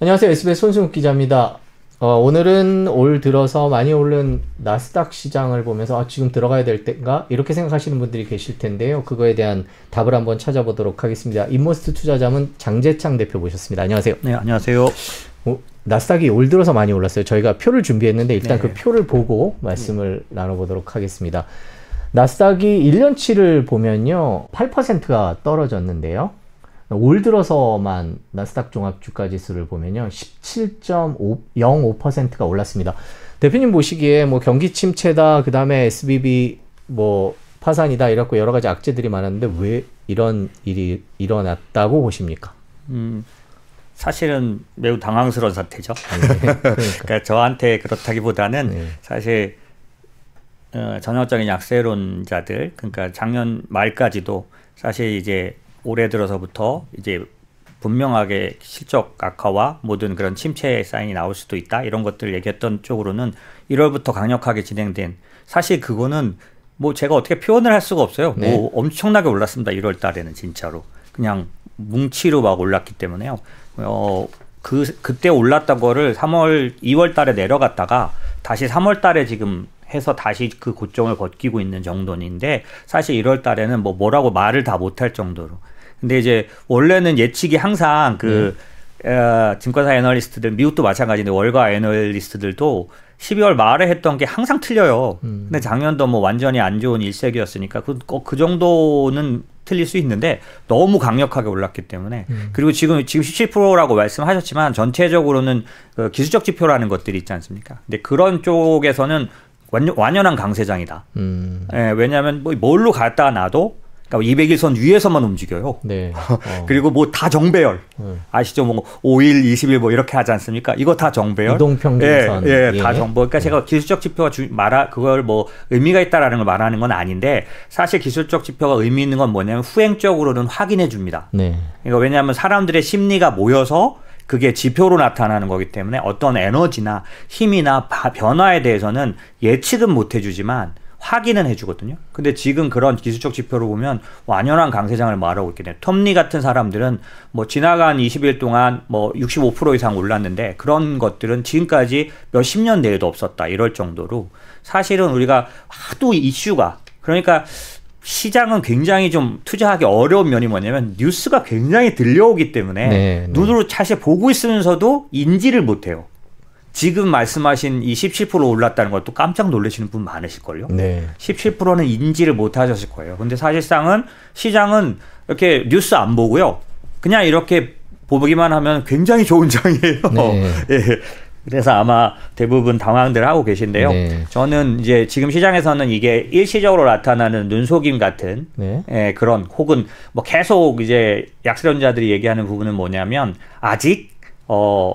안녕하세요. SBS 손승욱 기자입니다. 어, 오늘은 올 들어서 많이 오른 나스닥 시장을 보면서 아, 지금 들어가야 될 때인가? 이렇게 생각하시는 분들이 계실 텐데요. 그거에 대한 답을 한번 찾아보도록 하겠습니다. 인모스트 투자자문 장재창 대표 모셨습니다. 안녕하세요. 네, 안녕하세요. 어, 나스닥이 올 들어서 많이 올랐어요. 저희가 표를 준비했는데 일단 네. 그 표를 보고 음. 말씀을 네. 나눠보도록 하겠습니다. 나스닥이 1년치를 보면요. 8%가 떨어졌는데요. 올 들어서만 나스닥 종합 주가 지수를 보면요. 17.05%가 올랐습니다. 대표님 보시기에 뭐 경기 침체다, 그 다음에 SBB 뭐 파산이다, 이렇고 여러 가지 악재들이 많았는데 왜 이런 일이 일어났다고 보십니까? 음, 사실은 매우 당황스러운 사태죠. 아, 예. 그니까 그러니까. 저한테 그렇다기보다는 네. 사실 어, 전형적인 약세론자들, 그러니까 작년 말까지도 사실 이제 올해 들어서부터 이제 분명하게 실적 악화와 모든 그런 침체 의 사인이 나올 수도 있다 이런 것들 을 얘기했던 쪽으로는 1월부터 강력하게 진행된 사실 그거는 뭐 제가 어떻게 표현을 할 수가 없어요. 뭐 네. 뭐 엄청나게 올랐습니다. 1월 달에는 진짜로 그냥 뭉치로 막 올랐기 때문에요. 어, 그 그때 올랐던 거를 3월 2월 달에 내려갔다가 다시 3월 달에 지금 해서 다시 그 고점을 벗기고 있는 정도인데 사실 1월 달에는 뭐 뭐라고 말을 다 못할 정도로 근데 이제 원래는 예측이 항상 그 음. 어, 증권사 애널리스트들 미국도 마찬가지인데 월가 애널리스트들도 12월 말에 했던 게 항상 틀려요. 음. 근데 작년도 뭐 완전히 안 좋은 일색이었으니까 그, 어, 그 정도는 틀릴 수 있는데 너무 강력하게 올랐기 때문에 음. 그리고 지금 지금 17%라고 말씀하셨지만 전체적으로는 그 기술적 지표라는 것들이 있지 않습니까? 근데 그런 쪽에서는 완연, 완연한 강세장이다. 음. 예, 왜냐하면 뭐 뭘로 갔다 놔도 그러니까 200일선 위에서만 움직여요. 네. 어. 그리고 뭐 다 정배열 음. 아시죠? 뭐 5일, 20일 뭐 이렇게 하지 않습니까? 이거 다 정배열. 이동평균선. 예, 예, 예, 다 정보. 그러니까 예. 제가 기술적 지표가 주, 말하 그걸 뭐 의미가 있다라는 걸 말하는 건 아닌데 사실 기술적 지표가 의미 있는 건 뭐냐면 후행적으로는 확인해 줍니다. 네. 그러니까 왜냐하면 사람들의 심리가 모여서 그게 지표로 나타나는 거기 때문에 어떤 에너지나 힘이나 변화에 대해서는 예측은 못 해주지만 확인은 해주거든요. 근데 지금 그런 기술적 지표로 보면 완연한 뭐 강세장을 말하고 있게 돼요. 텀리 같은 사람들은 뭐 지나간 20일 동안 뭐 65% 이상 올랐는데 그런 것들은 지금까지 몇십 년 내에도 없었다 이럴 정도로 사실은 우리가 하도 이슈가 그러니까 시장은 굉장히 좀 투자하기 어려운 면이 뭐냐면 뉴스가 굉장히 들려오기 때문에 네, 네. 눈으로 사실 보고 있으면서도 인지를 못해요. 지금 말씀하신 이 17% 올랐다는 것도 깜짝 놀라시는 분 많으실걸요. 네. 17%는 인지를 못 하셨을 거예요. 근데 사실상은 시장은 이렇게 뉴스 안 보고요. 그냥 이렇게 보기만 하면 굉장히 좋은 장이에요. 네. 예. 그래서 아마 대부분 당황들 하고 계신데요. 네. 저는 이제 지금 시장에서는 이게 일시적으로 나타나는 눈속임 같은 네. 예, 그런 혹은 뭐 계속 이제 약세론자들이 얘기하는 부분은 뭐냐면 아직 어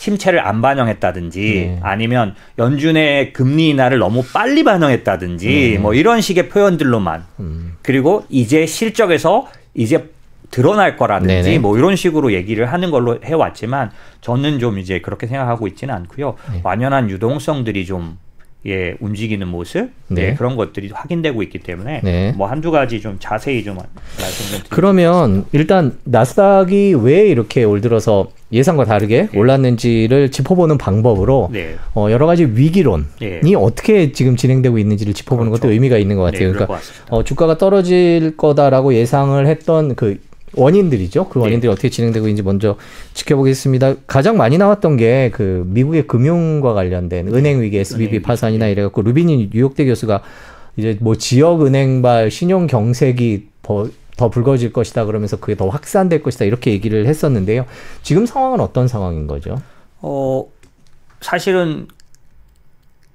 침체를 안 반영했다든지 네. 아니면 연준의 금리 인하를 너무 빨리 반영했다든지 네. 뭐 이런 식의 표현들로만 음. 그리고 이제 실적에서 이제 드러날 거라든지 네네. 뭐 이런 식으로 얘기를 하는 걸로 해왔지만 저는 좀 이제 그렇게 생각하고 있지는 않고요. 네. 완연한 유동성들이 좀 예, 움직이는 모습 예, 네. 예, 그런 것들이 확인되고 있기 때문에 네. 뭐한두 가지 좀 자세히 좀 말씀드리겠습니다. 그러면 일단 나스닥이 왜 이렇게 올 들어서 예상과 다르게 네. 올랐는지를 짚어보는 방법으로 네. 어, 여러 가지 위기론이 예. 어떻게 지금 진행되고 있는지를 짚어보는 그렇죠. 것도 의미가 있는 것 네, 같아요. 그러니까 어, 주가가 떨어질 거다라고 예상을 했던 그 원인들이죠. 그 예. 원인들이 네. 어떻게 진행되고 있는지 먼저 지켜보겠습니다. 가장 많이 나왔던 게 그 미국의 금융과 관련된 네. 은행 위기, SBB 은행. 파산이나 네. 이래갖고 루빈이 뉴욕대 교수가 이제 뭐 지역 은행발 신용 경색이 더, 더 불거질 것이다 그러면서 그게 더 확산될 것이다 이렇게 얘기를 했었는데요. 지금 상황은 어떤 상황인 거죠? 어 사실은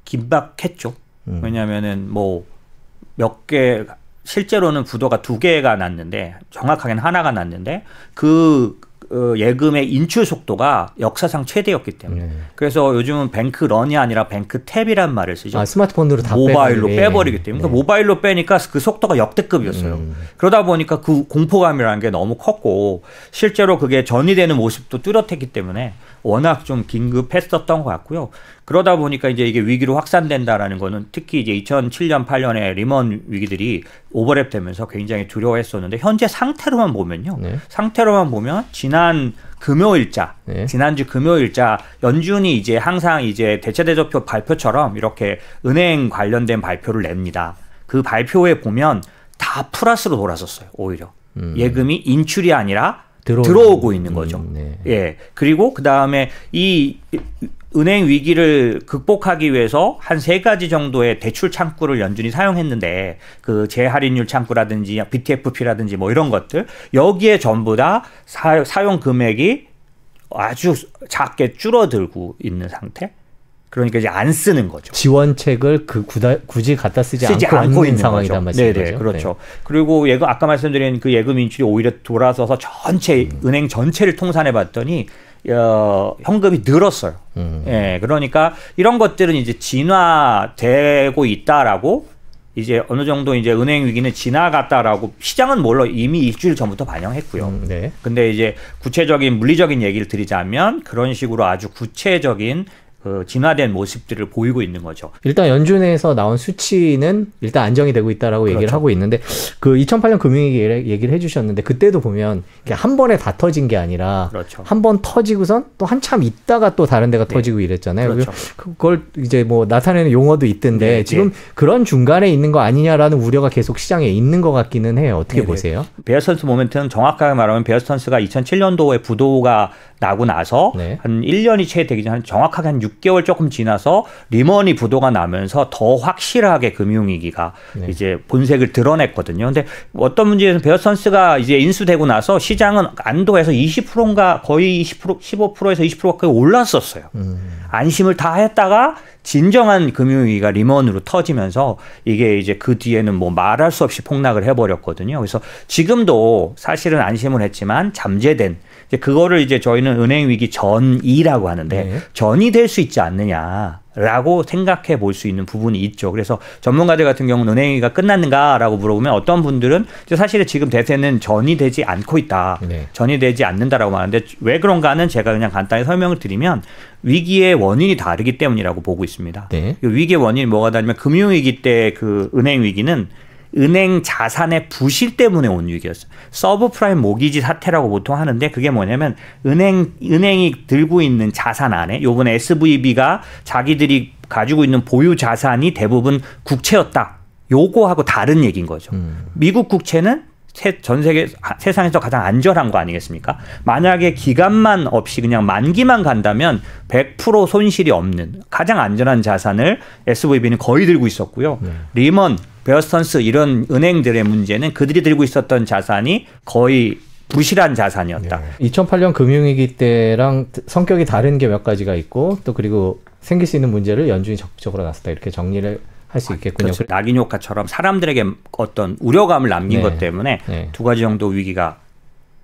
긴박했죠. 음. 왜냐하면은 뭐몇개 실제로는 부도가 두 개가 났는데 정확하게는 하나가 났는데 그 어, 예금의 인출 속도가 역사상 최대였기 때문에 네. 그래서 요즘은 뱅크 런이 아니라 뱅크 탭이란 말을 쓰죠. 아, 스마트폰으로 다 모바일로 빼버리기, 빼버리기 때문에 네. 그러니까 모바일로 빼니까 그 속도가 역대급이었어요. 음. 그러다 보니까 그 공포감이라는 게 너무 컸고 실제로 그게 전이되는 모습도 뚜렷했기 때문에 워낙 좀 긴급했었던 것 같고요. 그러다 보니까 이제 이게 위기로 확산된다라는 거는 특히 이제 2007년 8년에 리먼 위기들이 오버랩 되면서 굉장히 두려워했었는데 현재 상태로만 보면요. 네. 상태로만 보면 지난 금요일자 네. 지난주 금요일자 연준이 이제 항상 이제 대체 대조표 발표처럼 이렇게 은행 관련된 발표를 냅니다. 그 발표에 보면 다 플러스로 돌아섰어요. 오히려 음. 예금이 인출이 아니라 들어오는, 들어오고 있는 음, 거죠. 음, 네. 예. 그리고 그 다음에 이 은행 위기를 극복하기 위해서 한 세 가지 정도의 대출 창구를 연준이 사용했는데 그 재할인율 창구라든지 BTFP라든지 뭐 이런 것들 여기에 전부 다 사, 사용 금액이 아주 작게 줄어들고 있는 상태. 그러니까 이제 안 쓰는 거죠. 지원책을 그 구다, 굳이 갖다 쓰지, 쓰지 않고, 않고 있는 상황이란 말씀이죠. 네네, 그렇죠. 네. 그리고 예금 아까 말씀드린 그 예금 인출이 오히려 돌아서서 전체 음. 은행 전체를 통산해 봤더니 어, 현금이 늘었어요. 음. 예, 그러니까 이런 것들은 이제 진화되고 있다라고 이제 어느 정도 이제 은행 위기는 지나갔다라고 시장은 몰라 이미 일주일 전부터 반영했고요. 음, 네. 근데 이제 구체적인 물리적인 얘기를 드리자면 그런 식으로 아주 구체적인 그 진화된 모습들을 보이고 있는 거죠. 일단 연준에서 나온 수치는 일단 안정이 되고 있다라고 그렇죠. 얘기를 하고 있는데 그 2008년 금융위기 얘기를 해주셨는데 그때도 보면 한 번에 다 터진 게 아니라 그렇죠. 한번 터지고선 또 한참 있다가 또 다른 데가 네. 터지고 이랬잖아요. 그렇죠. 그걸 이제 뭐 나타내는 용어도 있던데 네. 네. 지금 네. 그런 중간에 있는 거 아니냐라는 우려가 계속 시장에 있는 것 같기는 해요. 어떻게 네, 네. 보세요? 베어스턴스 모멘트는 정확하게 말하면 베어스턴스가 2007년도에 부도가 나고 나서 한 1년이 채 되기 전에 정확하게 한 6. 6개월 조금 지나서 리먼이 부도가 나면서 더 확실하게 금융위기가 네. 이제 본색을 드러냈거든요. 근데 어떤 문제에서 베어선스가 이제 인수되고 나서 시장은 안도해서 20%인가 거의 20% 15%에서 20%까지 올랐었어요. 음. 안심을 다 했다가 진정한 금융위기가 리먼으로 터지면서 이게 이제 그 뒤에는 뭐 말할 수 없이 폭락을 해버렸거든요. 그래서 지금도 사실은 안심을 했지만 잠재된 이제 그거를 이제 저희는 은행 위기 전이라고 하는데 네. 전이 될 수 있지 않느냐. 라고 생각해 볼 수 있는 부분이 있죠. 그래서 전문가들 같은 경우는 은행위가 끝났는가라고 물어보면 어떤 분들은 사실은 지금 대세는 전이 되지 않고 있다. 네. 전이 되지 않는다라고 말하는데 왜 그런가는 제가 그냥 간단히 설명을 드리면 위기의 원인이 다르기 때문이라고 보고 있습니다. 네. 그 위기의 원인이 뭐가 다르면 금융위기 때 그 은행위기는 은행 자산의 부실 때문에 온 위기였어요. 서브프라임 모기지 사태라고 보통 하는데 그게 뭐냐면 은행 은행이 들고 있는 자산 안에 요번에 SVB가 자기들이 가지고 있는 보유 자산이 대부분 국채였다. 요거하고 다른 얘기인 거죠. 음. 미국 국채는 전 세계 아, 세상에서 가장 안전한 거 아니겠습니까? 만약에 기간만 없이 그냥 만기만 간다면 100% 손실이 없는 가장 안전한 자산을 SVB는 거의 들고 있었고요. 네. 리먼 베어스턴스 이런 은행들의 문제는 그들이 들고 있었던 자산이 거의 부실한 자산이었다. 네. 2008년 금융위기 때랑 성격이 다른 게 몇 가지가 있고 또 그리고 생길 수 있는 문제를 연준이 적극적으로 나섰다 이렇게 정리를 할 수 있겠군요. 그렇죠. 낙인 효과처럼 사람들에게 어떤 우려감을 남긴 네. 것 때문에 네. 두 가지 정도 위기가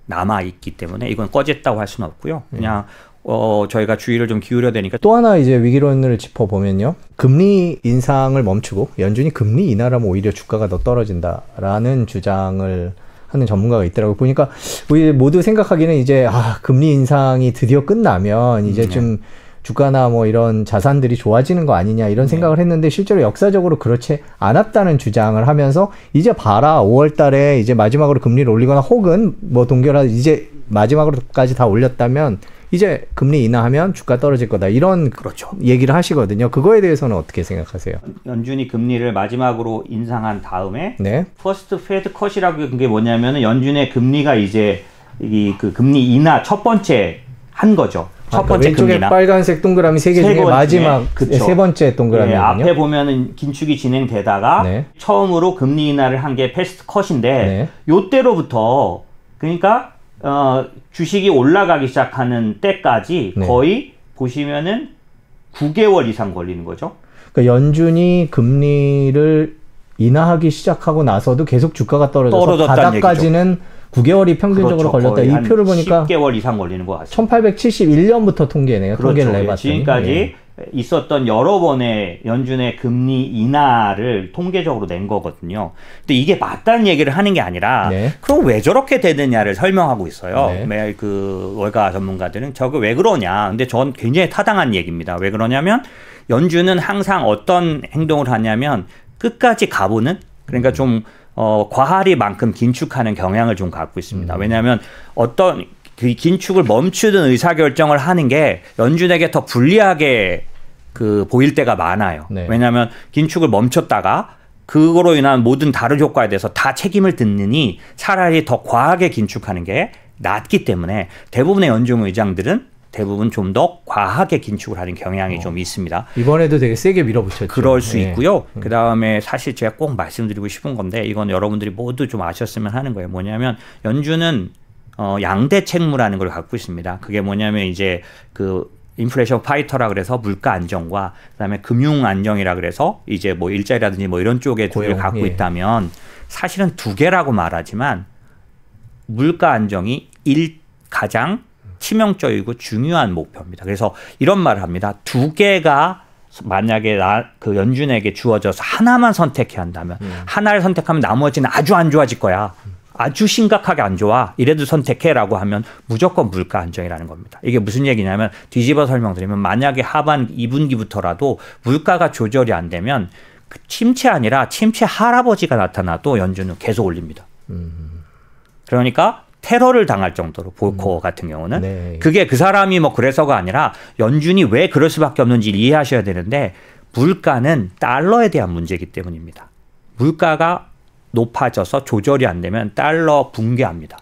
남아 있기 때문에 이건 꺼졌다고 할 수는 없고요. 그냥 네. 어, 저희가 주의를 좀 기울여야 되니까. 또 하나 이제 위기론을 짚어보면요. 금리 인상을 멈추고 연준이 금리 인하라면 오히려 주가가 더 떨어진다라는 주장을 하는 전문가가 있더라고요. 보니까 우리 모두 생각하기는 이제 아, 금리 인상이 드디어 끝나면 이제 음, 네. 좀 주가나 뭐 이런 자산들이 좋아지는 거 아니냐 이런 네. 생각을 했는데 실제로 역사적으로 그렇지 않았다는 주장을 하면서 이제 봐라 5월 달에 이제 마지막으로 금리를 올리거나 혹은 뭐 동결하 이제 마지막으로까지 다 올렸다면 이제 금리 인하하면 주가 떨어질 거다 이런 그렇죠. 얘기를 하시거든요. 그거에 대해서는 어떻게 생각하세요? 연준이 금리를 마지막으로 인상한 다음에 네. 퍼스트 페드 컷이라고 그게 뭐냐면 연준의 금리가 이제 이그 금리 인하 첫 번째 한 거죠. 첫 아, 그러니까 번째 왼쪽에 금리나. 빨간색 동그라미 세 개 중에 마지막 네, 세 번째 동그라미 네, 앞에 보면은 긴축이 진행되다가 네. 처음으로 금리 인하를 한 게 패스트 컷인데 네. 요때로부터 그러니까 어, 주식이 올라가기 시작하는 때까지 네. 거의 보시면은 9개월 이상 걸리는 거죠. 그러니까 연준이 금리를 인하하기 시작하고 나서도 계속 주가가 떨어져서 바닥까지는 얘기죠. 9개월이 평균적으로 그렇죠. 걸렸다. 이 표를 보니까 10개월 이상 걸리는 것 같습니다. 1871년부터 통계네요. 그렇죠. 통계를 내봤더니. 지금까지 예. 있었던 여러 번의 연준의 금리 인하를 통계적으로 낸 거거든요. 근데 이게 맞다는 얘기를 하는 게 아니라 네. 그럼 왜 저렇게 되느냐를 설명하고 있어요. 네. 그 월가 전문가들은 저거 왜 그러냐. 근데 전 굉장히 타당한 얘기입니다. 왜 그러냐면 연준은 항상 어떤 행동을 하냐면 끝까지 가보는 그러니까 좀 어, 과하리만큼 긴축하는 경향을 좀 갖고 있습니다. 음. 왜냐하면 어떤 그 긴축을 멈추든 의사결정을 하는 게 연준에게 더 불리하게 그 보일 때가 많아요. 네. 왜냐하면 긴축을 멈췄다가 그거로 인한 모든 다른 효과에 대해서 다 책임을 듣느니 차라리 더 과하게 긴축하는 게 낫기 때문에 대부분의 연준 의장들은 대부분 좀 더 과하게 긴축을 하는 경향이 어. 좀 있습니다. 이번에도 되게 세게 밀어붙였죠. 그럴 수 네. 있고요. 음. 그 다음에 사실 제가 꼭 말씀드리고 싶은 건데 이건 여러분들이 모두 좀 아셨으면 하는 거예요. 뭐냐면 연준은 어, 양대 책무라는 걸 갖고 있습니다. 그게 뭐냐면 이제 그 인플레이션 파이터라 그래서 물가 안정과 그다음에 금융 안정이라 그래서 이제 뭐 일자리라든지 뭐 이런 쪽에 두 개를 갖고 예. 있다면 사실은 두 개라고 말하지만 물가 안정이 일 가장 치명적이고 중요한 목표입니다. 그래서 이런 말을 합니다. 두 개가 만약에 나, 그 연준에게 주어져서 하나만 선택해야 한다면 음. 하나를 선택하면 나머지는 아주 안 좋아질 거야. 아주 심각하게 안 좋아. 이래도 선택해라고 하면 무조건 물가 안정이라는 겁니다. 이게 무슨 얘기냐면 뒤집어 설명드리면 만약에 하반 2분기부터라도 물가가 조절이 안 되면 그 침체 아니라 침체 할아버지가 나타나도 연준은 계속 올립니다. 그러니까 테러를 당할 정도로 볼코 음. 같은 경우는 네. 그게 그 사람이 뭐 그래서가 아니라 연준이 왜 그럴 수밖에 없는지 이해하셔야 되는데 물가는 달러에 대한 문제이기 때문입니다. 물가가 높아져서 조절이 안 되면 달러 붕괴합니다.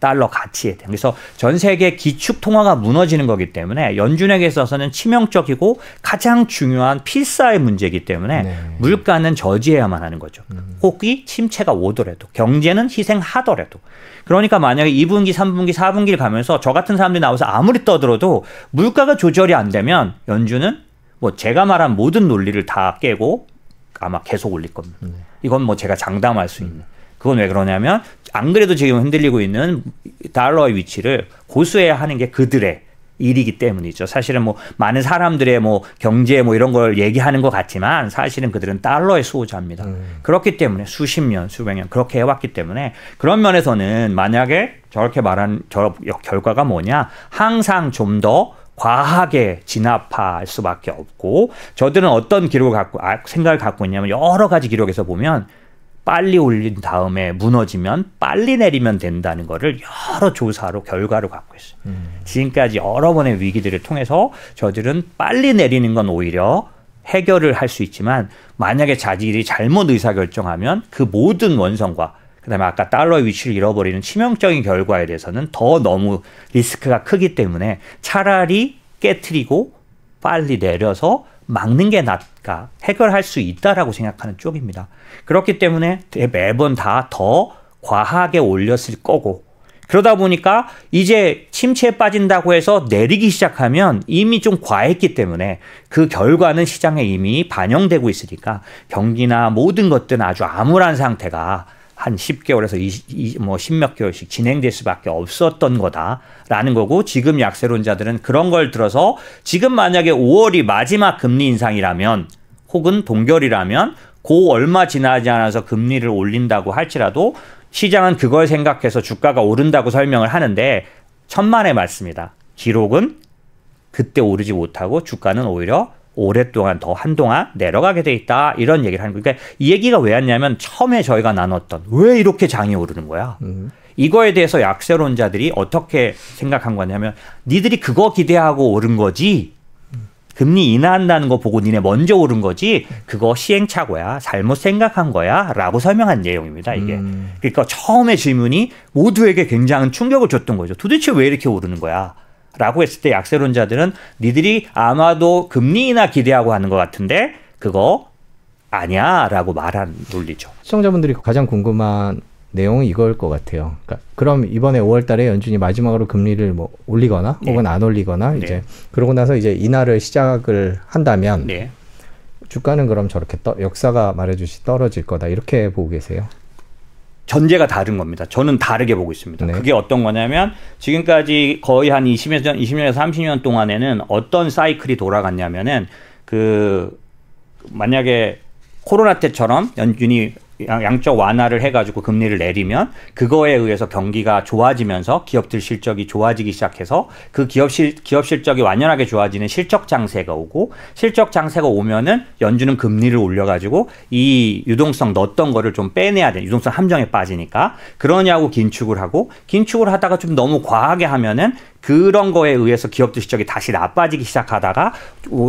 달러 가치에 대한. 그래서 전 세계 기축 통화가 무너지는 거기 때문에 연준에게 있어서는 치명적이고 가장 중요한 필사의 문제이기 때문에 네. 물가는 저지해야만 하는 거죠. 음. 혹이 침체가 오더라도 경제는 희생하더라도. 그러니까 만약에 2분기, 3분기, 4분기를 가면서 저 같은 사람들이 나와서 아무리 떠들어도 물가가 조절이 안 되면 연준은 뭐 제가 말한 모든 논리를 다 깨고 아마 계속 올릴 겁니다. 네. 이건 뭐 제가 장담할 수 있는. 그건 왜 그러냐면 안 그래도 지금 흔들리고 있는 달러의 위치를 고수해야 하는 게 그들의 일이기 때문이죠. 사실은 뭐 많은 사람들의 뭐 경제 뭐 이런 걸 얘기하는 것 같지만 사실은 그들은 달러의 수호자입니다. 음. 그렇기 때문에 수십 년, 수백 년 그렇게 해왔기 때문에 그런 면에서는 만약에 저렇게 말한 저 결과가 뭐냐 항상 좀더 과하게 진압할 수밖에 없고 저들은 어떤 기록을 갖고 아, 생각을 갖고 있냐면 여러 가지 기록에서 보면 빨리 올린 다음에 무너지면 빨리 내리면 된다는 거를 여러 조사로 결과로 갖고 있어요. 음. 지금까지 여러 번의 위기들을 통해서 저들은 빨리 내리는 건 오히려 해결을 할 수 있지만 만약에 자질이 잘못 의사결정하면 그 모든 원성과 그다음에 아까 달러의 위치를 잃어버리는 치명적인 결과에 대해서는 더 너무 리스크가 크기 때문에 차라리 깨뜨리고 빨리 내려서 막는 게 낫다. 해결할 수 있다라고 생각하는 쪽입니다. 그렇기 때문에 매번 다 더 과하게 올렸을 거고 그러다 보니까 이제 침체에 빠진다고 해서 내리기 시작하면 이미 좀 과했기 때문에 그 결과는 시장에 이미 반영되고 있으니까 경기나 모든 것들은 아주 암울한 상태가 한 10개월에서 20, 뭐 10몇 개월씩 진행될 수밖에 없었던 거다라는 거고 지금 약세론자들은 그런 걸 들어서 지금 만약에 5월이 마지막 금리 인상이라면 혹은 동결이라면 고 얼마 지나지 않아서 금리를 올린다고 할지라도 시장은 그걸 생각해서 주가가 오른다고 설명을 하는데 천만의 말씀니다 기록은 그때 오르지 못하고 주가는 오히려 오랫동안 더 한동안 내려가게 돼 있다 이런 얘기를 하는 거예요. 그러니까 이 얘기가 왜 왔냐면 처음에 저희가 나눴던 왜 이렇게 장이 오르는 거야. 음. 이거에 대해서 약세론자들이 어떻게 생각한 거냐면 니들이 그거 기대하고 오른 거지. 금리 인하한다는 거 보고 니네 먼저 오른 거지 그거 시행착오야 잘못 생각한 거야라고 설명한 내용입니다 이게 음. 그러니까 처음에 질문이 모두에게 굉장한 충격을 줬던 거죠 도대체 왜 이렇게 오르는 거야 라고 했을 때 약세론자들은 니들이 아마도 금리 나 기대하고 하는 것 같은데 그거 아니야 라고 말한 논리죠. 시청자분들이 가장 궁금한 내용은 이걸 것 같아요. 그러니까 그럼 이번에 5월 달에 연준이 마지막으로 금리를 뭐 올리거나 네. 혹은 안 올리거나 네. 이제 그러고 나서 이제 인하를 시작을 한다면 네. 주가는 그럼 저렇게 떠, 역사가 말해주시 떨어질 거다 이렇게 보고 계세요? 전제가 다른 겁니다. 저는 다르게 보고 있습니다. 네. 그게 어떤 거냐면 지금까지 거의 한 20년, 20년에서 30년 동안에는 어떤 사이클이 돌아갔냐면은 그 만약에 코로나 때처럼 연준이 양적 완화를 해가지고 금리를 내리면 그거에 의해서 경기가 좋아지면서 기업들 실적이 좋아지기 시작해서 그 기업 실 기업 실적이 완연하게 좋아지는 실적 장세가 오고 실적 장세가 오면은 연준은 금리를 올려가지고 이 유동성 넣었던 거를 좀 빼내야 돼 유동성 함정에 빠지니까 그러냐고 긴축을 하고 긴축을 하다가 좀 너무 과하게 하면은 그런 거에 의해서 기업들 실적이 다시 나빠지기 시작하다가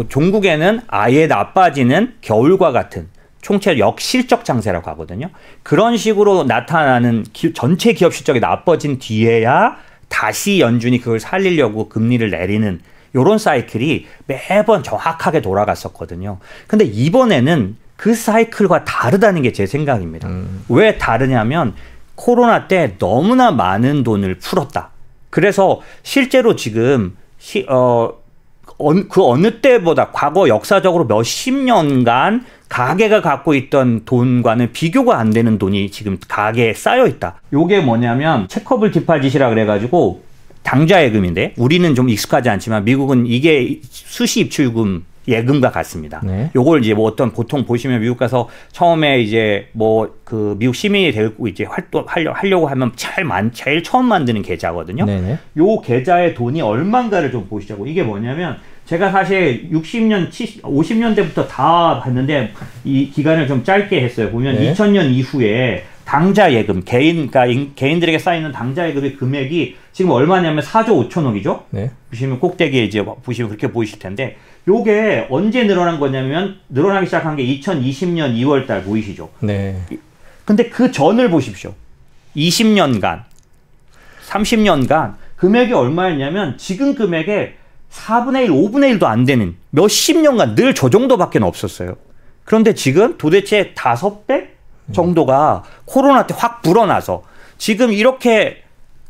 종국에는 아예 나빠지는 겨울과 같은 총체 역실적 장세라고 하거든요. 그런 식으로 나타나는 기, 전체 기업 실적이 나빠진 뒤에야 다시 연준이 그걸 살리려고 금리를 내리는 요런 사이클이 매번 정확하게 돌아갔었거든요. 근데 이번에는 그 사이클과 다르다는 게 제 생각입니다. 음. 왜 다르냐면 코로나 때 너무나 많은 돈을 풀었다. 그래서 실제로 지금 시, 어, 그 어느 때보다 과거 역사적으로 몇십 년간 가게가 갖고 있던 돈과는 비교가 안 되는 돈이 지금 가게에 쌓여 있다. 요게 뭐냐면 체커블 디파짓이라 그래가지고 당좌 예금인데 우리는 좀 익숙하지 않지만 미국은 이게 수시 입출금 예금과 같습니다. 네. 요걸 이제 뭐 어떤 보통 보시면 미국 가서 처음에 이제 뭐 그 미국 시민이 되고 이제 활동 하려, 하려고 하면 제일 만 제일 처음 만드는 계좌거든요. 네요 계좌에 돈이 얼마인가를 좀 보시자고. 이게 뭐냐면 제가 사실 60년, 70, 50년대부터 다 봤는데 이 기간을 좀 짧게 했어요. 보면 네. 2000년 이후에 당자 예금, 개인, 그러니까 개인들에게 쌓이는 당자 예금의 금액이 지금 얼마냐면 4조 5천억이죠? 네. 보시면 꼭대기에 이제 보시면 그렇게 보이실 텐데 요게 언제 늘어난 거냐면 늘어나기 시작한 게 2020년 2월 달 보이시죠? 네. 근데 그 전을 보십시오. 20년간, 30년간 금액이 얼마였냐면 지금 금액에 4분의 1, 5분의 1도 안 되는 몇 십 년간 늘 저 정도밖에 없었어요. 그런데 지금 도대체 다섯 배 정도가 음. 코로나 때 확 불어나서 지금 이렇게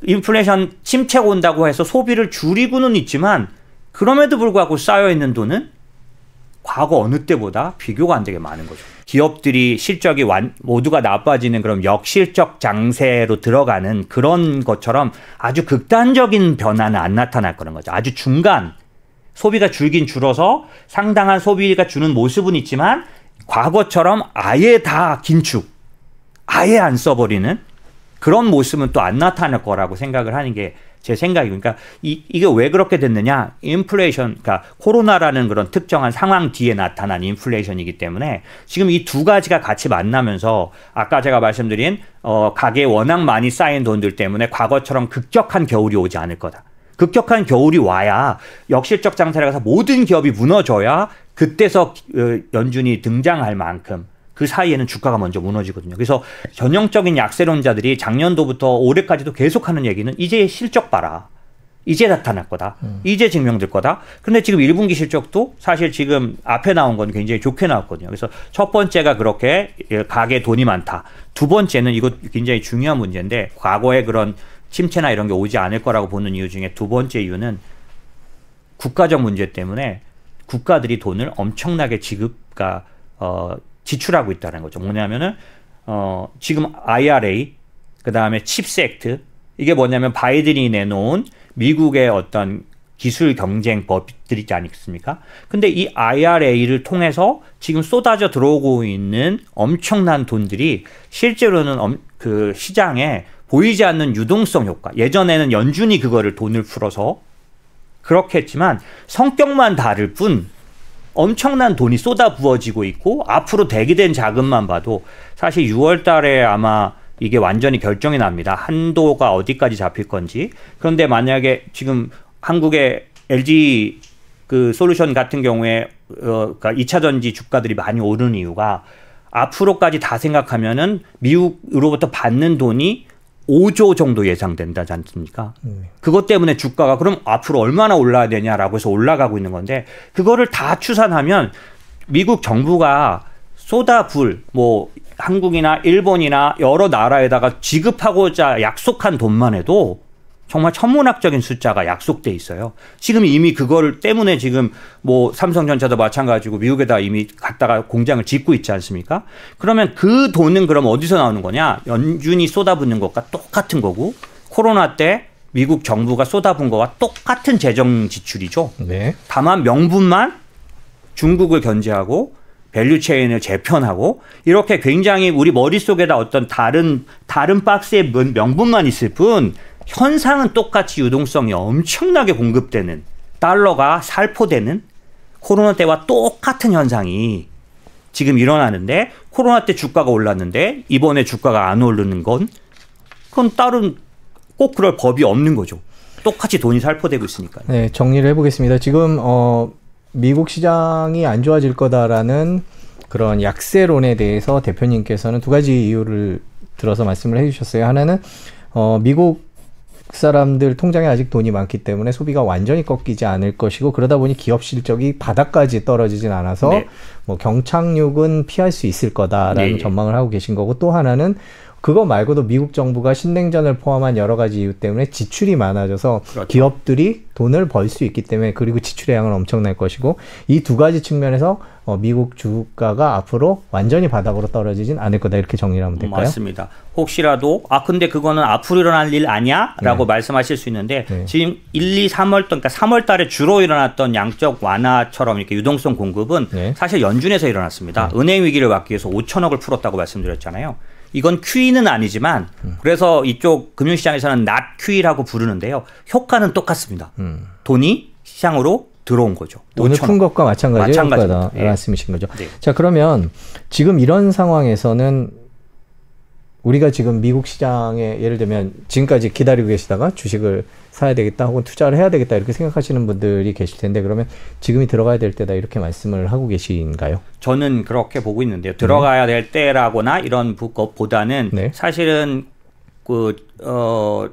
인플레이션 침체가 온다고 해서 소비를 줄이고는 있지만 그럼에도 불구하고 쌓여 있는 돈은 과거 어느 때보다 비교가 안 되게 많은 거죠. 기업들이 실적이 완, 모두가 나빠지는 그런 역실적 장세로 들어가는 그런 것처럼 아주 극단적인 변화는 안 나타날 거는 거죠. 아주 중간 소비가 줄긴 줄어서 상당한 소비가 주는 모습은 있지만 과거처럼 아예 다 긴축, 아예 안 써버리는 그런 모습은 또 안 나타날 거라고 생각을 하는 게 제생각이 그러니까 이, 이게 왜 그렇게 됐느냐? 인플레이션, 그러니까 코로나라는 그런 특정한 상황 뒤에 나타난 인플레이션이기 때문에 지금 이 두 가지가 같이 만나면서 아까 제가 말씀드린 어, 가게에 워낙 많이 쌓인 돈들 때문에 과거처럼 급격한 겨울이 오지 않을 거다. 급격한 겨울이 와야 역실적 장세를 가서 모든 기업이 무너져야 그때서 어, 연준이 등장할 만큼 그 사이에는 주가가 먼저 무너지거든요. 그래서 전형적인 약세론자들이 작년도부터 올해까지도 계속하는 얘기는 이제 실적 봐라. 이제 나타날 거다. 음. 이제 증명될 거다. 그런데 지금 1분기 실적도 사실 지금 앞에 나온 건 굉장히 좋게 나왔거든요. 그래서 첫 번째가 그렇게 예, 가게 돈이 많다. 두 번째는 이거 굉장히 중요한 문제인데 과거에 그런 침체나 이런 게 오지 않을 거라고 보는 이유 중에 두 번째 이유는 국가적 문제 때문에 국가들이 돈을 엄청나게 지급과 어, 지출하고 있다는 거죠. 뭐냐면은 어, 지금 IRA 그다음에 칩스 트 이게 뭐냐면 바이든이 내놓은 미국의 어떤 기술 경쟁 법들이지 않습니까? 근데 이 IRA를 통해서 지금 쏟아져 들어오고 있는 엄청난 돈들이 실제로는 그 시장에 보이지 않는 유동성 효과. 예전에는 연준이 그거를 돈을 풀어서 그렇게 했지만 성격만 다를 뿐 엄청난 돈이 쏟아부어지고 있고 앞으로 대기된 자금만 봐도 사실 6월 달에 아마 이게 완전히 결정이 납니다. 한도가 어디까지 잡힐 건지. 그런데 만약에 지금 한국의 LG 그 솔루션 같은 경우에 어, 그러니까 2차 전지 주가들이 많이 오른 이유가 앞으로까지 다 생각하면은 미국으로부터 받는 돈이 5조 정도 예상된다지 않습니까? 음. 그것 때문에 주가가 그럼 앞으로 얼마나 올라야 되냐라고 해서 올라가고 있는 건데 그거를 다 추산하면 미국 정부가 쏟아불 뭐 한국이나 일본이나 여러 나라에다가 지급하고자 약속한 돈만 해도 정말 천문학적인 숫자가 약속돼 있어요. 지금 이미 그걸 때문에 지금 뭐 삼성전자도 마찬가지고 미국에다 이미 갔다가 공장을 짓고 있지 않습니까? 그러면 그 돈은 그럼 어디서 나오는 거냐? 연준이 쏟아붓는 것과 똑같은 거고 코로나 때 미국 정부가 쏟아붓은 거와 똑같은 재정 지출이죠. 네. 다만 명분만 중국을 견제하고 밸류 체인을 재편하고 이렇게 굉장히 우리 머릿속에다 어떤 다른 다른 박스의 명분만 있을 뿐 현상은 똑같이 유동성이 엄청나게 공급되는 달러가 살포되는 코로나 때와 똑같은 현상이 지금 일어나는데 코로나 때 주가가 올랐는데 이번에 주가가 안 오르는 건 그건 다른 꼭 그럴 법이 없는 거죠. 똑같이 돈이 살포되고 있으니까 네, 정리를 해보겠습니다. 지금 어, 미국 시장이 안 좋아질 거다라는 그런 약세론에 대해서 대표님께서는 두 가지 이유를 들어서 말씀을 해주셨어요. 하나는 어, 미국 사람들 통장에 아직 돈이 많기 때문에 소비가 완전히 꺾이지 않을 것이고 그러다 보니 기업 실적이 바닥까지 떨어지진 않아서 네. 뭐 경착륙은 피할 수 있을 거다라는 네. 전망을 하고 계신 거고 또 하나는 그거 말고도 미국 정부가 신냉전을 포함한 여러 가지 이유 때문에 지출이 많아져서 그렇죠. 기업들이 돈을 벌 수 있기 때문에 그리고 지출의 양은 엄청날 것이고 이 두 가지 측면에서 어, 미국 주가가 앞으로 완전히 바닥으로 떨어지진 않을 거다 이렇게 정리를 하면 될까요? 맞습니다. 혹시라도 아 근데 그거는 앞으로 일어날 일 아니야라고 네. 말씀하실 수 있는데 네. 지금 1, 2, 3월 그러니까 3월 달에 주로 일어났던 양적 완화처럼 이렇게 유동성 공급은 네. 사실 연준에서 일어났습니다. 네. 은행 위기를 막기 위해서 5천억을 풀었다고 말씀드렸잖아요. 이건 QE는 아니지만 음. 그래서 이쪽 금융시장에서는 낫 QE라고 부르는데요. 효과는 똑같습니다. 음. 돈이 시장으로 들어온 거죠. 돈이 푼 것과 마찬가지의 효과다 예. 말씀이신 거죠. 네. 자 그러면 지금 이런 상황에서는 우리가 지금 미국 시장에 예를 들면 지금까지 기다리고 계시다가 주식을 사야 되겠다 혹은 투자를 해야 되겠다 이렇게 생각하시는 분들이 계실 텐데 그러면 지금이 들어가야 될 때다 이렇게 말씀을 하고 계신가요? 저는 그렇게 보고 있는데요. 들어가야 될 때라거나 이런 것보다는 네. 사실은 그 어.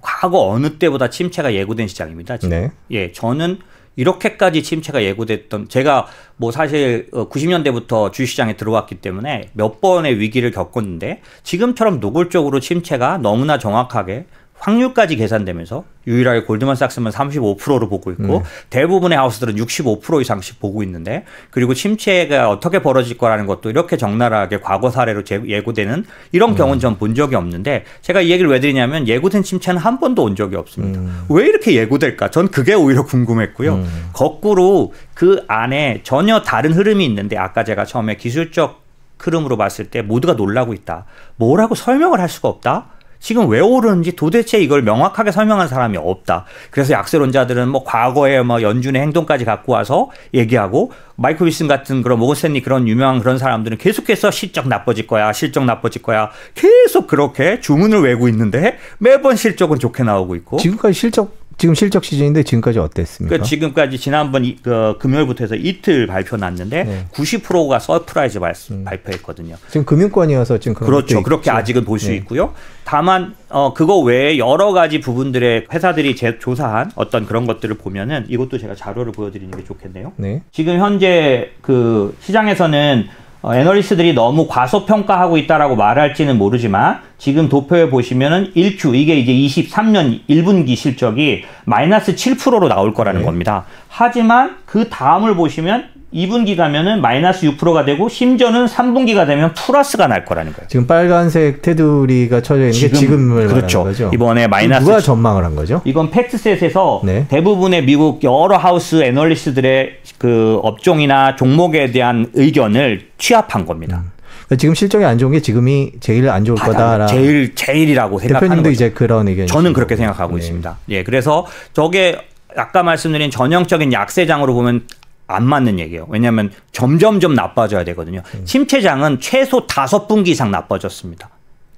과거 어느 때보다 침체가 예고된 시장입니다. 지금. 네. 예, 저는 이렇게까지 침체가 예고됐던 제가 뭐 사실 90년대부터 어, 주시장에 들어왔기 때문에 몇 번의 위기를 겪었는데 지금처럼 노골적으로 침체가 너무나 정확하게 확률까지 계산되면서 유일하게 골드만삭스만 35%로 보고 있고 음. 대부분의 하우스들은 65% 이상씩 보고 있는데 그리고 침체가 어떻게 벌어질 거라는 것도 이렇게 적나라하게 과거 사례로 예고되는 이런 음. 경우는 음. 전본 적이 없는데 제가 이 얘기를 왜 드리냐면 예고된 침체는 한 번도 온 적이 없습니다. 음. 왜 이렇게 예고될까? 전 그게 오히려 궁금했고요. 음. 거꾸로 그 안에 전혀 다른 흐름이 있는데 아까 제가 처음에 기술적 흐름으로 봤을 때 모두가 놀라고 있다. 뭐라고 설명을 할 수가 없다. 지금 왜 오르는지 도대체 이걸 명확하게 설명한 사람이 없다. 그래서 약세론자들은 뭐과거에뭐 연준의 행동까지 갖고 와서 얘기하고 마이클 윌슨 같은 그런 모건 스탠리 그런 유명한 그런 사람들은 계속해서 실적 나빠질 거야, 실적 나빠질 거야. 계속 그렇게 주문을 외고 있는데 매번 실적은 좋게 나오고 있고. 지금까지 실적 지금 실적 시즌인데 지금까지 어땠습니까? 그 지금까지 지난번 이, 어, 금요일부터 해서 이틀 발표 났는데 네. 90%가 서프라이즈 발, 음. 발표했거든요. 지금 금융권이어서 지금 그렇죠. 그렇게 아직은 볼수 네. 있고요. 다만 어, 그거 외에 여러 가지 부분들의 회사들이 제, 조사한 어떤 그런 것들을 보면은 이것도 제가 자료를 보여드리는 게 좋겠네요. 네. 지금 현재 그 시장에서는 어, 애널리스트들이 너무 과소평가하고 있다라고 말할지는 모르지만 지금 도표에 보시면은 1Q 이게 이제 23년 1분기 실적이 마이너스 7%로 나올 거라는 네. 겁니다. 하지만 그 다음을 보시면 2분기 가면은 마이너스 6%가 되고 심지어는 3분기가 되면 플러스가 날 거라는 거예요. 지금 빨간색 테두리가 쳐져 있는 지금, 을 그렇죠. 거죠? 이번에 마이너스 누가 전망을 한 거죠? 이건 팩트셋에서 네. 대부분의 미국 여러 하우스 애널리스트들의 그 업종이나 종목에 대한 의견을 취합한 겁니다. 음. 그러니까 지금 실적이 안 좋은 게 지금이 제일 안 좋을 거다라. 제일 제일이라고 생각하는 대표님도 거죠. 이제 그런 의견 저는 그렇게 네. 생각하고 네. 있습니다. 예, 그래서 저게 아까 말씀드린 전형적인 약세장으로 보면 안 맞는 얘기예요. 왜냐하면 점점점 나빠져야 되거든요. 음. 침체장은 최소 다섯 분기 이상 나빠졌습니다.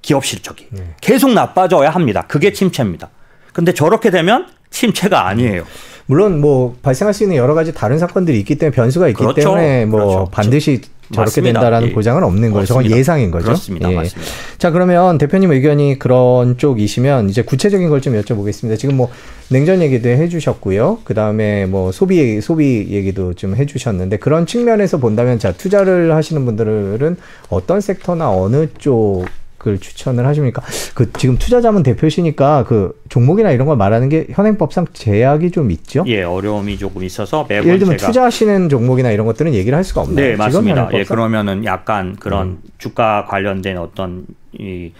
기업 실적이 네. 계속 나빠져야 합니다. 그게 음. 침체입니다. 근데 저렇게 되면 침체가 아니에요. 음. 물론 뭐 발생할 수 있는 여러 가지 다른 사건들이 있기 때문에 변수가 있기 그렇죠. 때문에 뭐 그렇죠. 반드시 저렇게 맞습니다. 된다라는 예. 보장은 없는 거죠요건 예상인 거죠. 그렇습니다. 예. 맞습니다. 자 그러면 대표님 의견이 그런 쪽이시면 이제 구체적인 걸 좀 여쭤보겠습니다. 지금 뭐 냉전 얘기도 해주셨고요. 그 다음에 뭐 소비 소비 얘기도 좀 해주셨는데 그런 측면에서 본다면 자 투자를 하시는 분들은 어떤 섹터나 어느 쪽 정책을 추천을 하십니까? 그 지금 투자자문 대표시니까 그 종목이나 이런 걸 말하는 게 현행법상 제약이 좀 있죠? 예, 어려움이 조금 있어서 매번 예를 들면 투자하시는 종목이나 이런 것들은 얘기를 할 수가 없네요 네, 맞습니다. 예, 그러면은 약간 그런 음. 주가 관련된 어떤 이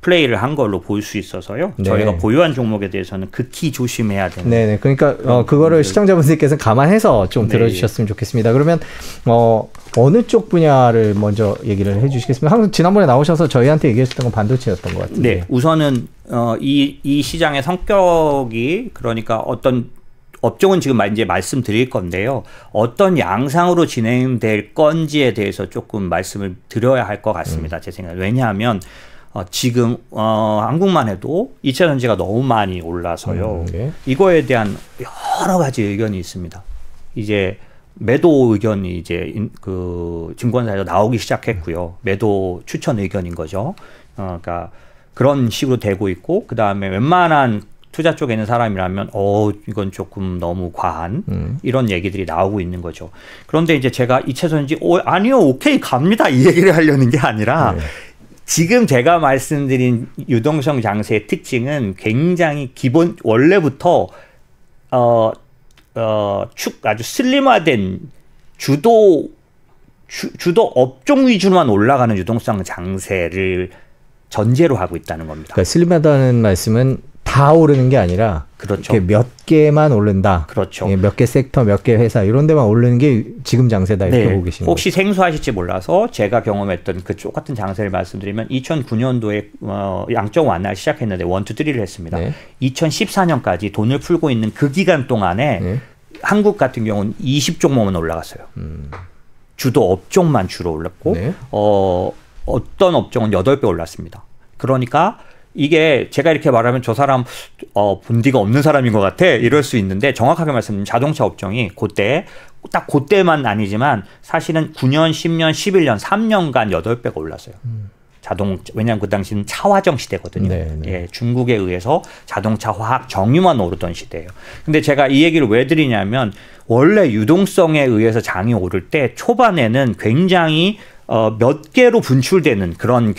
플레이를 한 걸로 볼 수 있어서요. 네. 저희가 보유한 종목에 대해서는 극히 조심해야 되는. 네, 네. 그러니까 어, 그거를 시청자분들께서 감안해서 좀 네, 예. 들어주셨으면 네. 좋겠습니다. 그러면 어 어느 쪽 분야를 먼저 얘기를 해주시겠습니까? 항상 지난번에 나오셔서 저희한테 얘기하셨던 건 반도체였던 것 같은데. 네, 우선은 어, 이, 이 시장의 성격이 그러니까 어떤 업종은 지금 이제 말씀드릴 건데요. 어떤 양상으로 진행될 건지에 대해서 조금 말씀을 드려야 할 것 같습니다. 음. 제 생각에. 왜냐하면 어, 지금 어, 한국만 해도 이차 전지가 너무 많이 올라서요. 음, 네. 이거에 대한 여러 가지 의견이 있습니다. 이제 매도 의견이 이제 그 증권사에서 나오기 시작했고요. 매도 추천 의견인 거죠. 어, 그러니까 그런 식으로 되고 있고 그 다음에 웬만한 투자 쪽에 있는 사람이라면 어 이건 조금 너무 과한 음. 이런 얘기들이 나오고 있는 거죠. 그런데 이제 제가 이채선인지 오, 어, 아니요 오케이 갑니다 이 얘기를 하려는 게 아니라 네. 지금 제가 말씀드린 유동성 장세의 특징은 굉장히 기본 원래부터 어 어, 축 아주 슬림화된 주도 주, 주도 업종 위주로만 올라가는 유동성 장세를 전제로 하고 있다는 겁니다. 그러니까 슬림하다는 말씀은 다 오르는 게 아니라 그렇죠. 몇 개만 오른다. 그렇죠. 예, 몇 개 섹터, 몇 개 회사 이런 데만 오르는 게 지금 장세다 이렇게 네. 보고 계신 혹시 거 생소하실지 몰라서 제가 경험했던 그 똑같은 장세를 말씀드리면 2009년도에 어, 양적 완화를 시작했는데 원투쓰리를 했습니다. 네. 2014년까지 돈을 풀고 있는 그 기간 동안에 네. 한국 같은 경우는 20종목만 올라갔어요. 음. 주도 업종만 주로 올랐고 네. 어, 어떤 업종은 8배 올랐습니다. 그러니까 이게 제가 이렇게 말하면 저 사람 어 본디가 없는 사람인 것 같아 이럴 수 있는데 정확하게 말씀드리면 자동차 업종이 그때 딱 그때만 아니지만 사실은 9년, 10년, 11년, 3년간 8배가 올랐어요. 음. 자동 왜냐하면 그 당시는 차화정 시대거든요. 네네. 네. 예, 중국에 의해서 자동차 화학 정유만 오르던 시대예요. 근데 제가 이 얘기를 왜 드리냐면 원래 유동성에 의해서 장이 오를 때 초반에는 굉장히 어, 몇 개로 분출되는 그런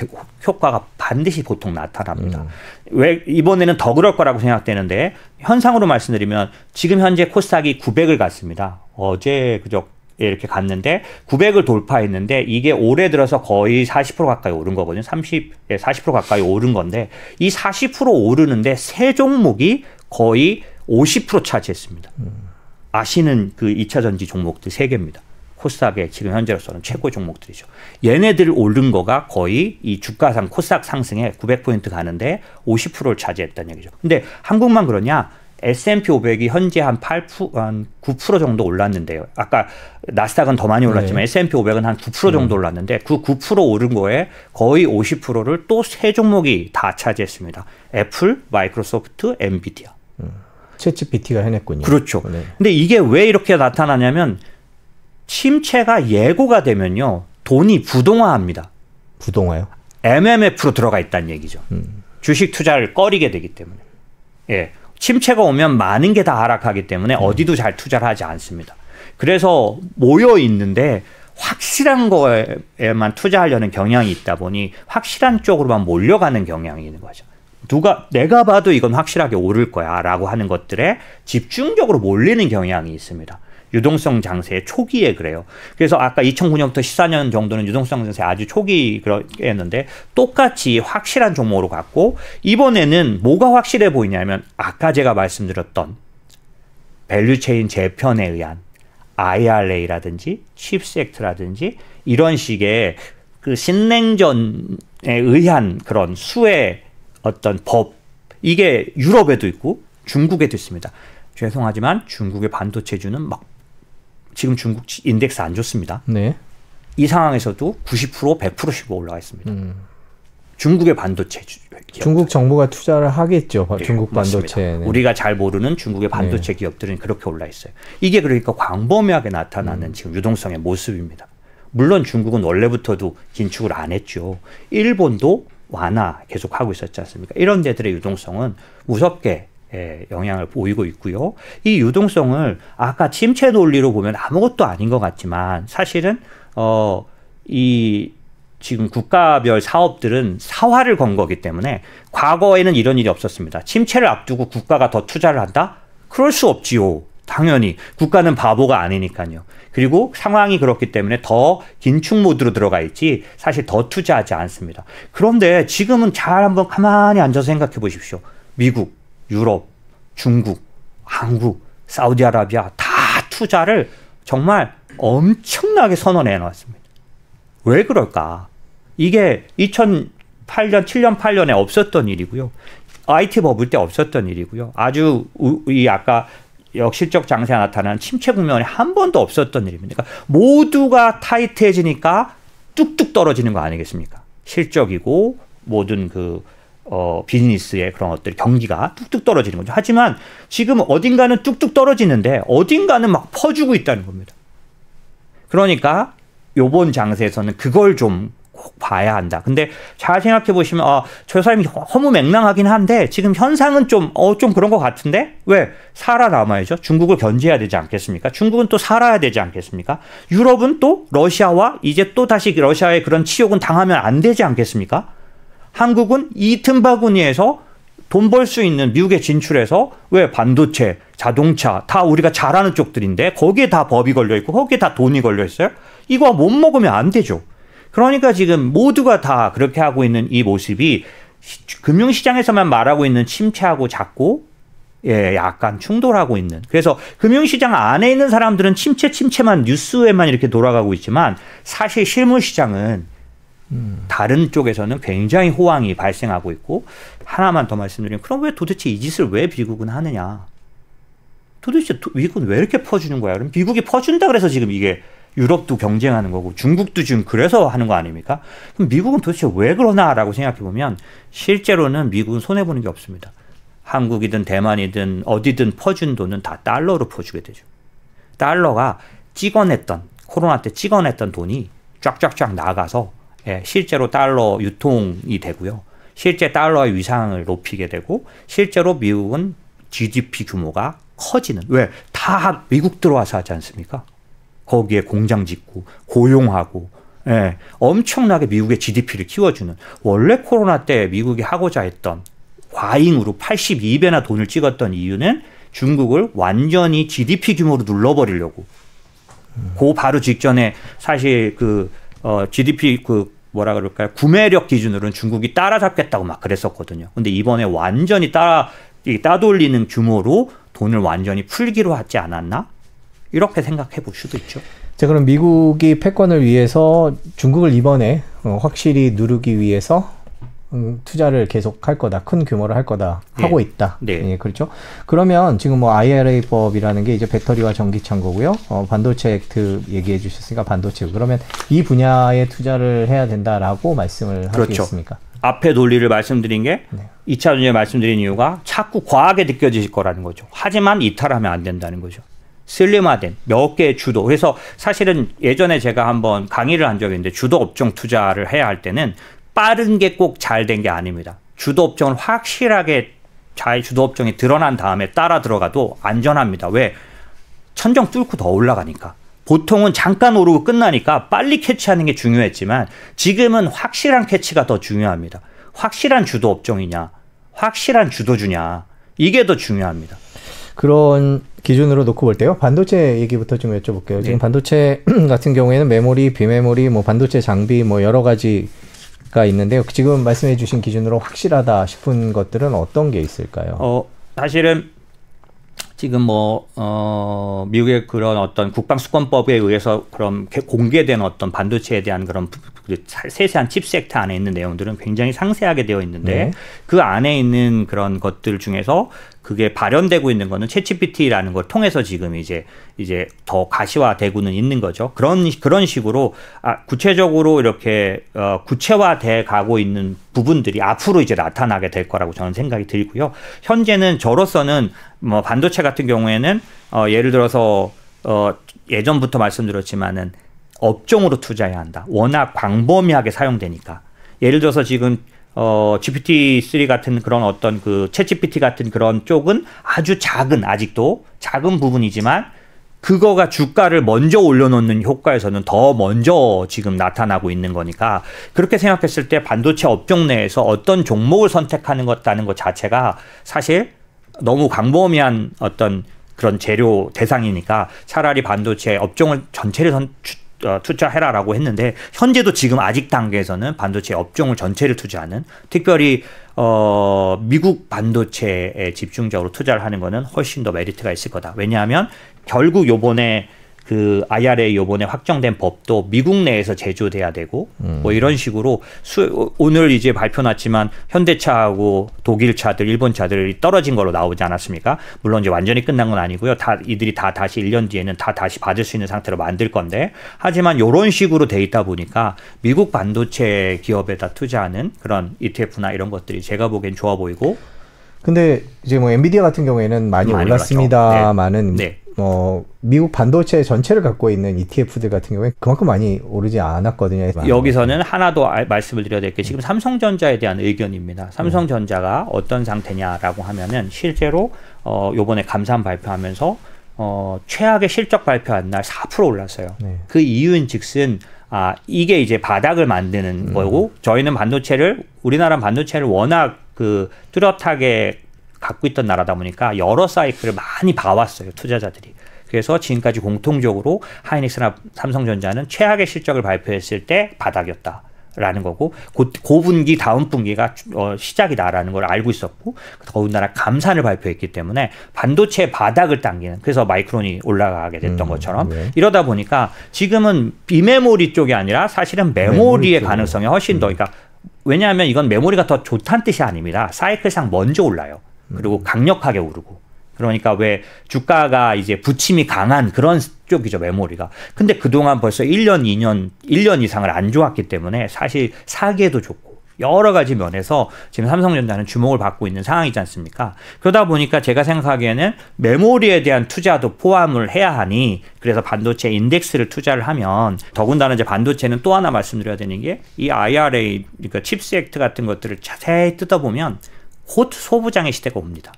효과가 반드시 보통 나타납니다. 음. 왜 이번에는 더 그럴 거라고 생각되는데 현상으로 말씀드리면 지금 현재 코스닥이 900을 갔습니다. 어제 그저 이렇게 갔는데 900을 돌파했는데 이게 올해 들어서 거의 40% 가까이 오른 거거든요. 30, 40% 가까이 오른 건데 이 40% 오르는데 세 종목이 거의 50% 차지했습니다. 음. 아시는 그 2차 전지 종목들 세 개입니다. 코스닥의 지금 현재로서는 최고 종목들이죠. 얘네들 오른 거가 거의 이 주가상 코스닥 상승에 900포인트 가는데 50%를 차지했다는 얘기죠. 근데 한국만 그러냐? S&P 500이 현재 한 8%, 한 9% 정도 올랐는데요. 아까 나스닥은 더 많이 올랐지만 네. S&P 500은 한 9% 정도 올랐는데 그 9% 오른 거에 거의 50%를 또 세 종목이 다 차지했습니다. 애플, 마이크로소프트, 엔비디아. 채찌 음. PT가 해냈군요. 그렇죠. 네. 근데 이게 왜 이렇게 나타나냐면 침체가 예고가 되면요. 돈이 부동화합니다. 부동화요? MMF로 들어가 있다는 얘기죠. 음. 주식 투자를 꺼리게 되기 때문에. 예. 침체가 오면 많은 게 다 하락하기 때문에 음. 어디도 잘 투자를 하지 않습니다. 그래서 모여 있는데 확실한 거에만 투자하려는 경향이 있다 보니 확실한 쪽으로만 몰려가는 경향이 있는 거죠. 누가 내가 봐도 이건 확실하게 오를 거야라고 하는 것들에 집중적으로 몰리는 경향이 있습니다. 유동성 장세 초기에 그래요. 그래서 아까 2009년부터 14년 정도는 유동성 장세 아주 초기그랬는데 똑같이 확실한 종목으로 갔고 이번에는 뭐가 확실해 보이냐면 아까 제가 말씀드렸던 밸류체인 재편에 의한 IRA라든지 칩섹트라든지 이런 식의 그 신냉전에 의한 그런 수의 어떤 법 이게 유럽에도 있고 중국에도 있습니다. 죄송하지만 중국의 반도체주는 막 지금 중국 인덱스 안 좋습니다. 네. 이 상황에서도 90% 100%씩 올라가 있습니다. 음. 중국의 반도체 기업들. 중국 정부가 투자를 하겠죠. 네, 중국 반도체. 네. 우리가 잘 모르는 중국의 반도체 네. 기업들은 그렇게 올라 있어요. 이게 그러니까 광범위하게 나타나는 음. 지금 유동성의 모습입니다. 물론 중국은 원래부터도 긴축을 안 했죠. 일본도 완화 계속 하고 있었지 않습니까? 이런 데들의 유동성은 무섭게 예, 영향을 보이고 있고요. 이 유동성을 아까 침체 논리로 보면 아무것도 아닌 것 같지만 사실은 어, 이 지금 국가별 사업들은 사활을 건 거기 때문에 과거에는 이런 일이 없었습니다. 침체를 앞두고 국가가 더 투자를 한다? 그럴 수 없지요. 당연히 국가는 바보가 아니니까요. 그리고 상황이 그렇기 때문에 더 긴축 모드로 들어가 있지 사실 더 투자하지 않습니다. 그런데 지금은 잘 한번 가만히 앉아서 생각해 보십시오. 미국 유럽, 중국, 한국, 사우디아라비아 다 투자를 정말 엄청나게 선언해 놨습니다. 왜 그럴까? 이게 2008년, 7년, 8년에 없었던 일이고요. IT 버블 때 없었던 일이고요. 아주 이 아까 역실적 장세에 나타난 침체 국면이 한 번도 없었던 일입니다. 그러니까 모두가 타이트해지니까 뚝뚝 떨어지는 거 아니겠습니까? 실적이고 모든 그 어, 비즈니스의 그런 것들 경기가 뚝뚝 떨어지는 거죠. 하지만 지금 어딘가는 뚝뚝 떨어지는데 어딘가는 막 퍼주고 있다는 겁니다. 그러니까 요번 장세에서는 그걸 좀 꼭 봐야 한다. 근데 잘 생각해 보시면 아, 저 사람이 허무맹랑하긴 한데 지금 현상은 좀 어, 좀 그런 것 같은데 왜 살아남아야죠? 중국을 견제해야 되지 않겠습니까? 중국은 또 살아야 되지 않겠습니까? 유럽은 또 러시아와 이제 또 다시 러시아의 그런 치욕은 당하면 안 되지 않겠습니까? 한국은 이 틈바구니에서 돈 벌 수 있는 미국에 진출해서 왜 반도체, 자동차 다 우리가 잘하는 쪽들인데 거기에 다 법이 걸려 있고 거기에 다 돈이 걸려 있어요. 이거 못 먹으면 안 되죠. 그러니까 지금 모두가 다 그렇게 하고 있는 이 모습이 금융시장에서만 말하고 있는 침체하고 작고 예, 약간 충돌하고 있는. 그래서 금융시장 안에 있는 사람들은 침체 침체만 뉴스에만 이렇게 돌아가고 있지만 사실 실물시장은 다른 쪽에서는 굉장히 호황이 발생하고 있고 하나만 더 말씀드리면 그럼 왜 도대체 이 짓을 왜 미국은 하느냐? 도대체 미국은 왜 이렇게 퍼주는 거야? 그럼 미국이 퍼준다 그래서 지금 이게 유럽도 경쟁하는 거고 중국도 지금 그래서 하는 거 아닙니까? 그럼 미국은 도대체 왜 그러나라고 생각해 보면 실제로는 미국은 손해 보는 게 없습니다. 한국이든 대만이든 어디든 퍼준 돈은 다 달러로 퍼주게 되죠. 달러가 찍어냈던 코로나 때 찍어냈던 돈이 쫙쫙쫙 나가서 예, 실제로 달러 유통이 되고요. 실제 달러의 위상을 높이게 되고 실제로 미국은 GDP 규모가 커지는 왜 다 미국 들어와서 하지 않습니까? 거기에 공장 짓고 고용하고 예, 엄청나게 미국의 GDP를 키워주는 원래 코로나 때 미국이 하고자 했던 과잉으로 82배나 돈을 찍었던 이유는 중국을 완전히 GDP 규모로 눌러버리려고 고그 바로 직전에 사실 그 어, GDP 그 뭐라 그럴까요? 구매력 기준으로는 중국이 따라잡겠다고 막 그랬었거든요. 근데 이번에 완전히 따라 이 따돌리는 규모로 돈을 완전히 풀기로 하지 않았나? 이렇게 생각해 볼 수도 있죠. 자, 그럼 미국이 패권을 위해서 중국을 이번에 어, 확실히 누르기 위해서 음, 투자를 계속 할 거다, 큰 규모로 할 거다 하고 있다. 네. 예, 그렇죠. 그러면 지금 뭐 IRA법이라는 게 이제 배터리와 전기차인 거고요. 어, 반도체 액트 얘기해 주셨으니까 반도체. 그러면 이 분야에 투자를 해야 된다라고 말씀을 그렇죠. 하셨습니까? 앞에 논리를 말씀드린 게 네. 이차 논리에 말씀드린 이유가 자꾸 과하게 느껴질 거라는 거죠. 하지만 이탈하면 안 된다는 거죠. 슬림화된 몇 개의 주도. 그래서 사실은 예전에 제가 한번 강의를 한 적이 있는데 주도 업종 투자를 해야 할 때는 빠른 게 꼭 잘 된 게 아닙니다. 주도업종은 확실하게 잘 주도업종이 드러난 다음에 따라 들어가도 안전합니다. 왜? 천정 뚫고 더 올라가니까. 보통은 잠깐 오르고 끝나니까 빨리 캐치하는 게 중요했지만 지금은 확실한 캐치가 더 중요합니다. 확실한 주도 업종이냐, 확실한 주도주냐, 이게 더 중요합니다. 그런 기준으로 놓고 볼 때요. 반도체 얘기부터 좀 여쭤볼게요. 네. 지금 반도체 같은 경우에는 메모리, 비메모리, 뭐 반도체 장비, 뭐 여러 가지 가 있는데요. 지금 말씀해 주신 기준으로 확실하다 싶은 것들은 어떤 게 있을까요? 어, 사실은 지금 뭐, 어, 미국의 그런 어떤 국방수권법에 의해서 그런 공개된 어떤 반도체에 대한 그런 그리고 세세한 칩섹트 안에 있는 내용들은 굉장히 상세하게 되어 있는데 네. 그 안에 있는 그런 것들 중에서 그게 발현되고 있는 거는 채치피티라는 걸 통해서 지금 이제 이제 더 가시화되고는 있는 거죠. 그런 그런 식으로 아, 구체적으로 이렇게 어, 구체화돼 가고 있는 부분들이 앞으로 이제 나타나게 될 거라고 저는 생각이 들고요. 현재는 저로서는 뭐 반도체 같은 경우에는 어, 예를 들어서 어, 예전부터 말씀드렸지만은 업종으로 투자해야 한다. 워낙 광범위하게 사용되니까. 예를 들어서 지금 어, GPT-3 같은 그런 어떤 그, 채 GPT 같은 그런 쪽은 아주 작은, 아직도 작은 부분이지만 그거가 주가를 먼저 올려놓는 효과에서는 더 먼저 지금 나타나고 있는 거니까 그렇게 생각했을 때 반도체 업종 내에서 어떤 종목을 선택하는 것다는 것 자체가 사실 너무 광범위한 어떤 그런 재료 대상이니까 차라리 반도체 업종을 전체를 선, 어, 투자해라라고 했는데 현재도 지금 아직 단계에서는 반도체 업종을 전체를 투자하는 특별히 어 미국 반도체에 집중적으로 투자를 하는 거는 훨씬 더 메리트가 있을 거다. 왜냐하면 결국 요번에 그 IRA 요번에 확정된 법도 미국 내에서 제조돼야 되고 음. 뭐 이런 식으로 수, 오늘 이제 발표 났지만 현대차하고 독일 차들, 일본 차들이 떨어진 걸로 나오지 않았습니까? 물론 이제 완전히 끝난 건 아니고요. 다 이들이 다 다시 1년 뒤에는 다 다시 받을 수 있는 상태로 만들 건데 하지만 요런 식으로 돼 있다 보니까 미국 반도체 기업에다 투자하는 그런 ETF나 이런 것들이 제가 보기엔 좋아 보이고 근데 이제 뭐 엔비디아 같은 경우에는 많이, 많이 올랐습니다만은 네. 네. 어, 미국 반도체 전체를 갖고 있는 ETF들 같은 경우에 그만큼 많이 오르지 않았거든요. 여기서는 하나 더 아, 말씀을 드려야 될 게 지금 음. 삼성전자에 대한 의견입니다. 삼성전자가 어떤 상태냐라고 하면은 실제로 어, 요번에 감산 발표하면서 어, 최악의 실적 발표한 날 4% 올랐어요. 네. 그 이유인 즉슨 아, 이게 이제 바닥을 만드는 음. 거고 저희는 반도체를 우리나라 반도체를 워낙 그 뚜렷하게 갖고 있던 나라다 보니까 여러 사이클을 많이 봐왔어요 투자자들이. 그래서 지금까지 공통적으로 하이닉스나 삼성전자는 최악의 실적을 발표했을 때 바닥이었다. 라는 거고 고, 고분기 다음 분기가 어, 시작이다라는 걸 알고 있었고 더군다나 감산을 발표했기 때문에 반도체 바닥을 당기는 그래서 마이크론이 올라가게 됐던 음, 것처럼 네. 이러다 보니까 지금은 비메모리 쪽이 아니라 사실은 메모리의 메모리 가능성이 훨씬 음. 더 그러니까 왜냐하면 이건 메모리가 더 좋다는 뜻이 아닙니다 사이클상 먼저 올라요 그리고 강력하게 오르고 그러니까 왜 주가가 이제 부침이 강한 그런 쪽이죠 메모리가. 근데 그동안 벌써 1년, 2년, 1년 이상을 안 좋았기 때문에 사실 사기에도 좋고 여러 가지 면에서 지금 삼성전자는 주목을 받고 있는 상황이지 않습니까? 그러다 보니까 제가 생각하기에는 메모리에 대한 투자도 포함을 해야 하니 그래서 반도체 인덱스를 투자를 하면 더군다나 이제 반도체는 또 하나 말씀드려야 되는 게 이 IRA 그러니까 칩스 액트 같은 것들을 자세히 뜯어보면 곧 소부장의 시대가 옵니다.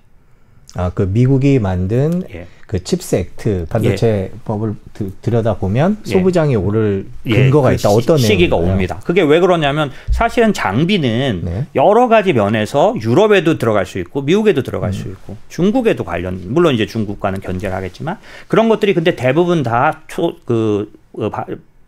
아, 그 미국이 만든 예. 그칩세 액트 반도체 예. 법을 드, 들여다보면 예. 소부장이 예. 오를 근거가 그 있다. 어떤 시, 기가 옵니다. 그게 왜 그러냐면 사실은 장비는 네. 여러 가지 면에서 유럽에도 들어갈 수 있고 미국에도 들어갈 음. 수 있고 중국에도 관련 물론 이제 중국과는 견제를 하겠지만 그런 것들이 근데 대부분 다 초그 그, 어,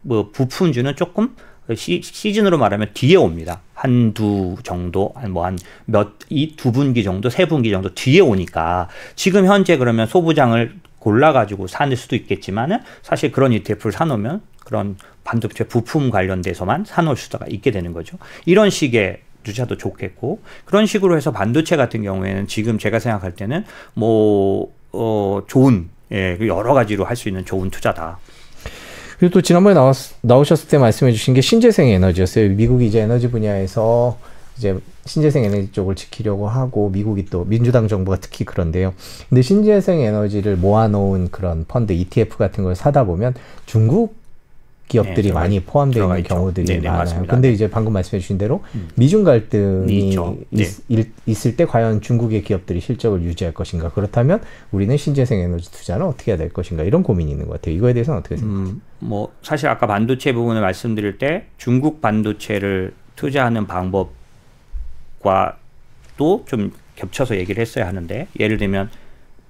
뭐 부품주는 조금 그 시, 시즌으로 말하면 뒤에 옵니다. 한 두 정도, 한 뭐한 뭐 몇, 이 두 분기 정도, 세 분기 정도 뒤에 오니까 지금 현재 그러면 소부장을 골라가지고 사낼 수도 있겠지만은 사실 그런 ETF를 사놓으면 그런 반도체 부품 관련돼서만 사놓을 수가 있게 되는 거죠. 이런 식의 주차도 좋겠고 그런 식으로 해서 반도체 같은 경우에는 지금 제가 생각할 때는 뭐 어, 좋은 예, 그 여러 가지로 할 수 있는 좋은 투자다. 그리고 또 지난번에 나왔, 나오셨을 때 말씀해 주신 게 신재생 에너지였어요. 미국이 이제 에너지 분야에서 이제 신재생 에너지 쪽을 지키려고 하고 미국이 또 민주당 정부가 특히 그런데요. 근데 신재생 에너지를 모아놓은 그런 펀드 ETF 같은 걸 사다 보면 중국 기업들이 네, 많이 포함되어 있는 경우들이 네네, 네, 많아요. 맞습니다. 근데 이제 방금 말씀해 주신 대로 음. 미중 갈등이 네. 있, 을때 과연 중국의 기업들이 실적을 유지할 것인가 그렇다면 우리는 신재생 에너지 투자는 어떻게 해야 될 것인가 이런 고민이 있는 것 같아요. 이거에 대해서는 어떻게 음, 생각하세요? 음, 뭐 사실 아까 반도체 부분을 말씀드릴 때 중국 반도체를 투자하는 방법과 또 좀 겹쳐서 얘기를 했어야 하는데 예를 들면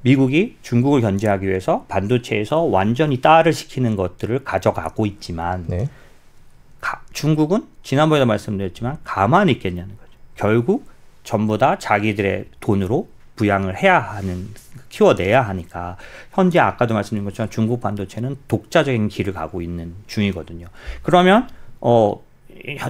미국이 중국을 견제하기 위해서 반도체에서 완전히 따를 시키는 것들을 가져가고 있지만 네. 가, 중국은 지난번에도 말씀드렸지만 가만히 있겠냐는 거죠. 결국 전부 다 자기들의 돈으로 부양을 해야 하는 키워내야 하니까 현재 아까도 말씀드린 것처럼 중국 반도체는 독자적인 길을 가고 있는 중이거든요. 그러면 어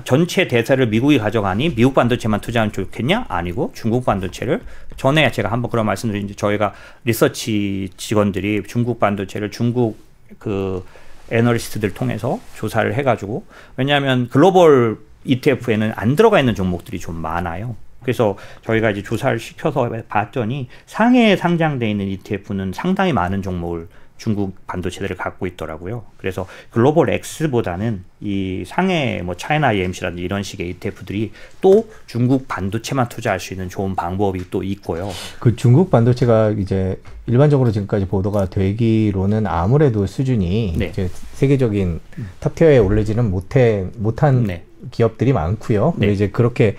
전체 대세를 미국이 가져가니 미국 반도체만 투자하면 좋겠냐? 아니고 중국 반도체를 전에 제가 한번 그런 말씀드린 을 저희가 리서치 직원들이 중국 반도체를 중국 그 애널리스트들 통해서 조사를 해가지고 왜냐하면 글로벌 ETF에는 안 들어가 있는 종목들이 좀 많아요. 그래서 저희가 이제 조사를 시켜서 봤더니 상해에 상장돼 있는 ETF는 상당히 많은 종목을 중국 반도체들을 갖고 있더라고요. 그래서 글로벌 X보다는 이 상해 뭐 차이나 EMC라든지 이런 식의 ETF들이 또 중국 반도체만 투자할 수 있는 좋은 방법이 또 있고요. 그 중국 반도체가 이제 일반적으로 지금까지 보도가 되기로는 아무래도 수준이 네. 이제 세계적인 탑티어에 올리지는 못해 못한 네. 기업들이 많고요. 네. 이제 그렇게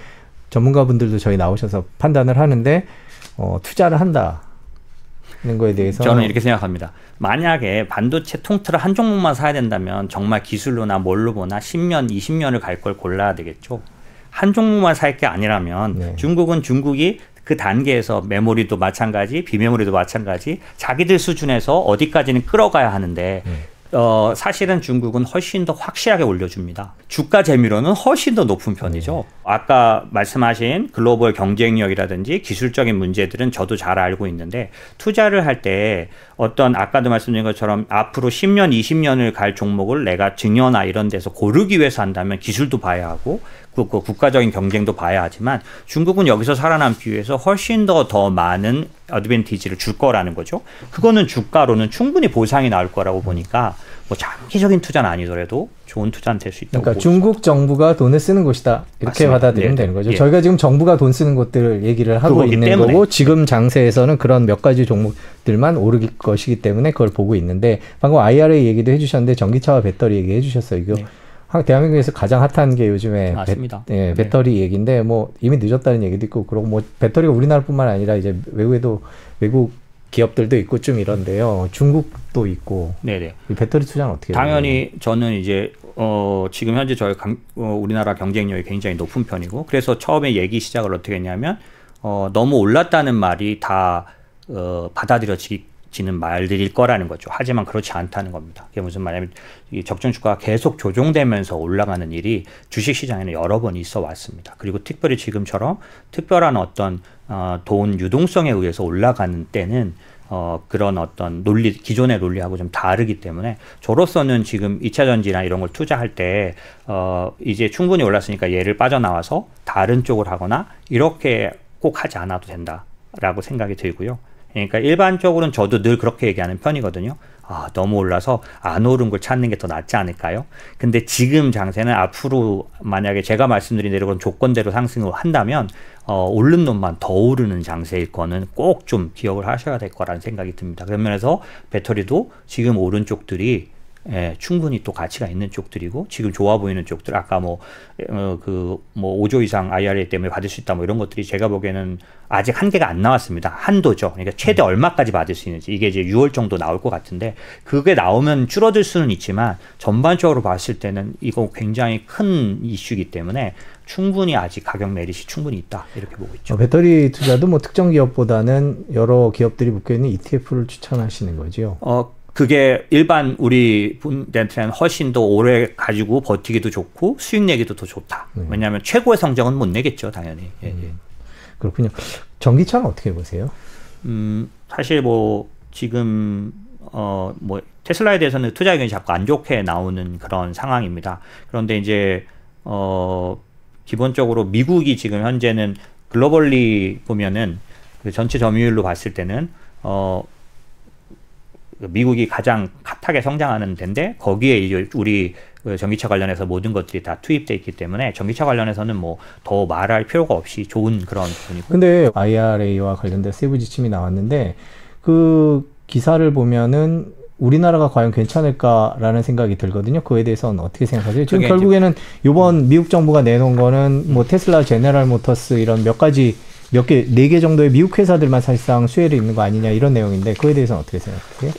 전문가분들도 저희 나오셔서 판단을 하는데 어, 투자를 한다. 있는 거에 대해서 저는 이렇게 생각합니다. 만약에 반도체 통틀어 한 종목만 사야 된다면 정말 기술로나 뭘로 보나 10년, 20년을 갈 걸 골라야 되겠죠. 한 종목만 살 게 아니라면 네. 중국은 중국이 그 단계에서 메모리도 마찬가지, 비메모리도 마찬가지, 자기들 수준에서 어디까지는 끌어가야 하는데 음. 어, 사실은 중국은 훨씬 더 확실하게 올려줍니다. 주가 재미로는 훨씬 더 높은 편이죠. 네. 아까 말씀하신 글로벌 경쟁력이라든지 기술적인 문제들은 저도 잘 알고 있는데 투자를 할 때 어떤 아까도 말씀드린 것처럼 앞으로 10년, 20년을 갈 종목을 내가 증여나 이런 데서 고르기 위해서 한다면 기술도 봐야 하고 그 국가적인 경쟁도 봐야 하지만 중국은 여기서 살아남기 위해서 훨씬 더 더 많은 어드밴티지를 줄 거라는 거죠. 그거는 주가로는 충분히 보상이 나올 거라고 보니까 뭐 장기적인 투자는 아니더라도 좋은 투자는 될 수 있다고 그러니까 중국 있습니 정부가 돈을 쓰는 곳이다 이렇게 맞습니다. 받아들이면 네. 되는 거죠. 네. 예. 저희가 지금 정부가 돈 쓰는 곳들을 얘기를 하고 있는 때문에. 거고 지금 장세에서는 그런 몇 가지 종목들만 오르기 것이기 때문에 그걸 보고 있는데 방금 IRA 얘기도 해주셨는데 전기차와 배터리 얘기해 주셨어요. 이거 네. 대한민국에서 가장 핫한 게 요즘에 맞습니다. 배, 예, 네. 배터리 네. 얘기인데 뭐 이미 늦었다는 얘기도 있고 그리고 뭐 배터리가 우리나라뿐만 아니라 이제 외국에도 외국 기업들도 있고 좀 이런데요. 중국도 있고. 네네. 배터리 투자는 어떻게? 당연히 되나요? 저는 이제 어 지금 현재 저희 강, 어, 우리나라 경쟁력이 굉장히 높은 편이고 그래서 처음에 얘기 시작을 어떻게 했냐면 어 너무 올랐다는 말이 다 어, 받아들여지기 지는 말들일 거라는 거죠. 하지만 그렇지 않다는 겁니다. 그게 무슨 말이냐면 적정 주가가 계속 조정되면서 올라가는 일이 주식 시장에는 여러 번 있어 왔습니다. 그리고 특별히 지금처럼 특별한 어떤 어, 돈 유동성에 의해서 올라가는 때는 어, 그런 어떤 논리, 기존의 논리하고 좀 다르기 때문에 저로서는 지금 2차 전지나 이런 걸 투자할 때, 어, 이제 충분히 올랐으니까 얘를 빠져나와서 다른 쪽을 하거나 이렇게 꼭 하지 않아도 된다라고 생각이 들고요. 그러니까 일반적으로는 저도 늘 그렇게 얘기하는 편이거든요. 아, 너무 올라서 안 오른 걸 찾는 게 더 낫지 않을까요? 근데 지금 장세는 앞으로 만약에 제가 말씀드린 대로 그런 조건대로 상승을 한다면 어, 오른 놈만 더 오르는 장세일 거는 꼭 좀 기억을 하셔야 될 거라는 생각이 듭니다. 그런 면에서 배터리도 지금 오른쪽들이 예, 충분히 또 가치가 있는 쪽들이고 지금 좋아 보이는 쪽들 아까 뭐 그뭐 어, 5조 그 뭐 이상 IRA 때문에 받을 수 있다 뭐 이런 것들이 제가 보기에는 아직 한계가 안 나왔습니다. 한도죠. 그러니까 최대 음. 얼마까지 받을 수 있는지 이게 이제 6월 정도 나올 것 같은데 그게 나오면 줄어들 수는 있지만 전반적으로 봤을 때는 이거 굉장히 큰 이슈이기 때문에 충분히 아직 가격 메리시 충분히 있다 이렇게 보고 있죠. 어, 배터리 투자도 뭐 특정 기업보다는 여러 기업들이 묶여 있는 ETF를 추천하시는 거죠어 그게 일반 우리 분들한테는 훨씬 더 오래 가지고 버티기도 좋고 수익 내기도 더 좋다. 네. 왜냐하면 최고의 성적은 못 내겠죠, 당연히. 예, 예. 음. 예. 그렇군요. 전기차는 어떻게 보세요? 음, 사실 뭐 지금 어 뭐 테슬라에 대해서는 투자 의견이 자꾸 안 좋게 나오는 그런 상황입니다. 그런데 이제 어 기본적으로 미국이 지금 현재는 글로벌리 보면은 그 전체 점유율로 봤을 때는 어 미국이 가장 핫하게 성장하는 데인데 거기에 이제 우리 그 전기차 관련해서 모든 것들이 다 투입돼 있기 때문에 전기차 관련해서는 뭐 더 말할 필요가 없이 좋은 그런 부분이고. 근데 IRA와 관련된 세부 지침이 나왔는데 그 기사를 보면은 우리나라가 과연 괜찮을까라는 생각이 들거든요. 그에 대해서는 어떻게 생각하세요? 지금 결국에는 이번 미국 정부가 내놓은 거는 뭐 테슬라, 제네럴 모터스 이런 몇 가지 몇 개, 네 개 정도의 미국 회사들만 사실상 수혜를 입는 거 아니냐 이런 내용인데 그에 대해서는 어떻게 생각하세요?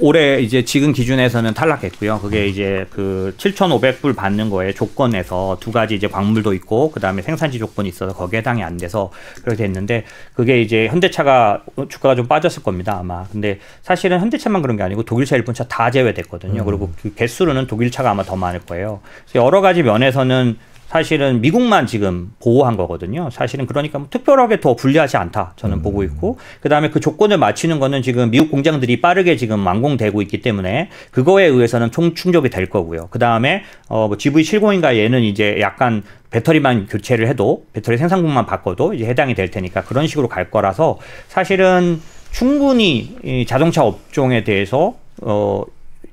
올해 이제 지금 기준에서는 탈락했고요. 그게 이제 그 7,500불 받는 거에 조건에서 두 가지 이제 광물도 있고 그다음에 생산지 조건이 있어서 거기에 해당이 안 돼서 그렇게 됐는데 그게 이제 현대차가 주가가 좀 빠졌을 겁니다. 아마. 근데 사실은 현대차만 그런 게 아니고 독일차, 일본차 다 제외됐거든요. 음. 그리고 그 개수로는 독일차가 아마 더 많을 거예요. 여러 가지 면에서는 사실은 미국만 지금 보호한 거거든요. 사실은 그러니까 뭐 특별하게 더 불리하지 않다 저는 음. 보고 있고 그다음에 그 조건을 맞추는 거는 지금 미국 공장들이 빠르게 지금 완공되고 있기 때문에 그거에 의해서는 총 충족이 될 거고요. 그다음에 어 뭐 GV70인가 얘는 이제 약간 배터리만 교체를 해도 배터리 생산국만 바꿔도 이제 해당이 될 테니까 그런 식으로 갈 거라서 사실은 충분히 이 자동차 업종에 대해서 어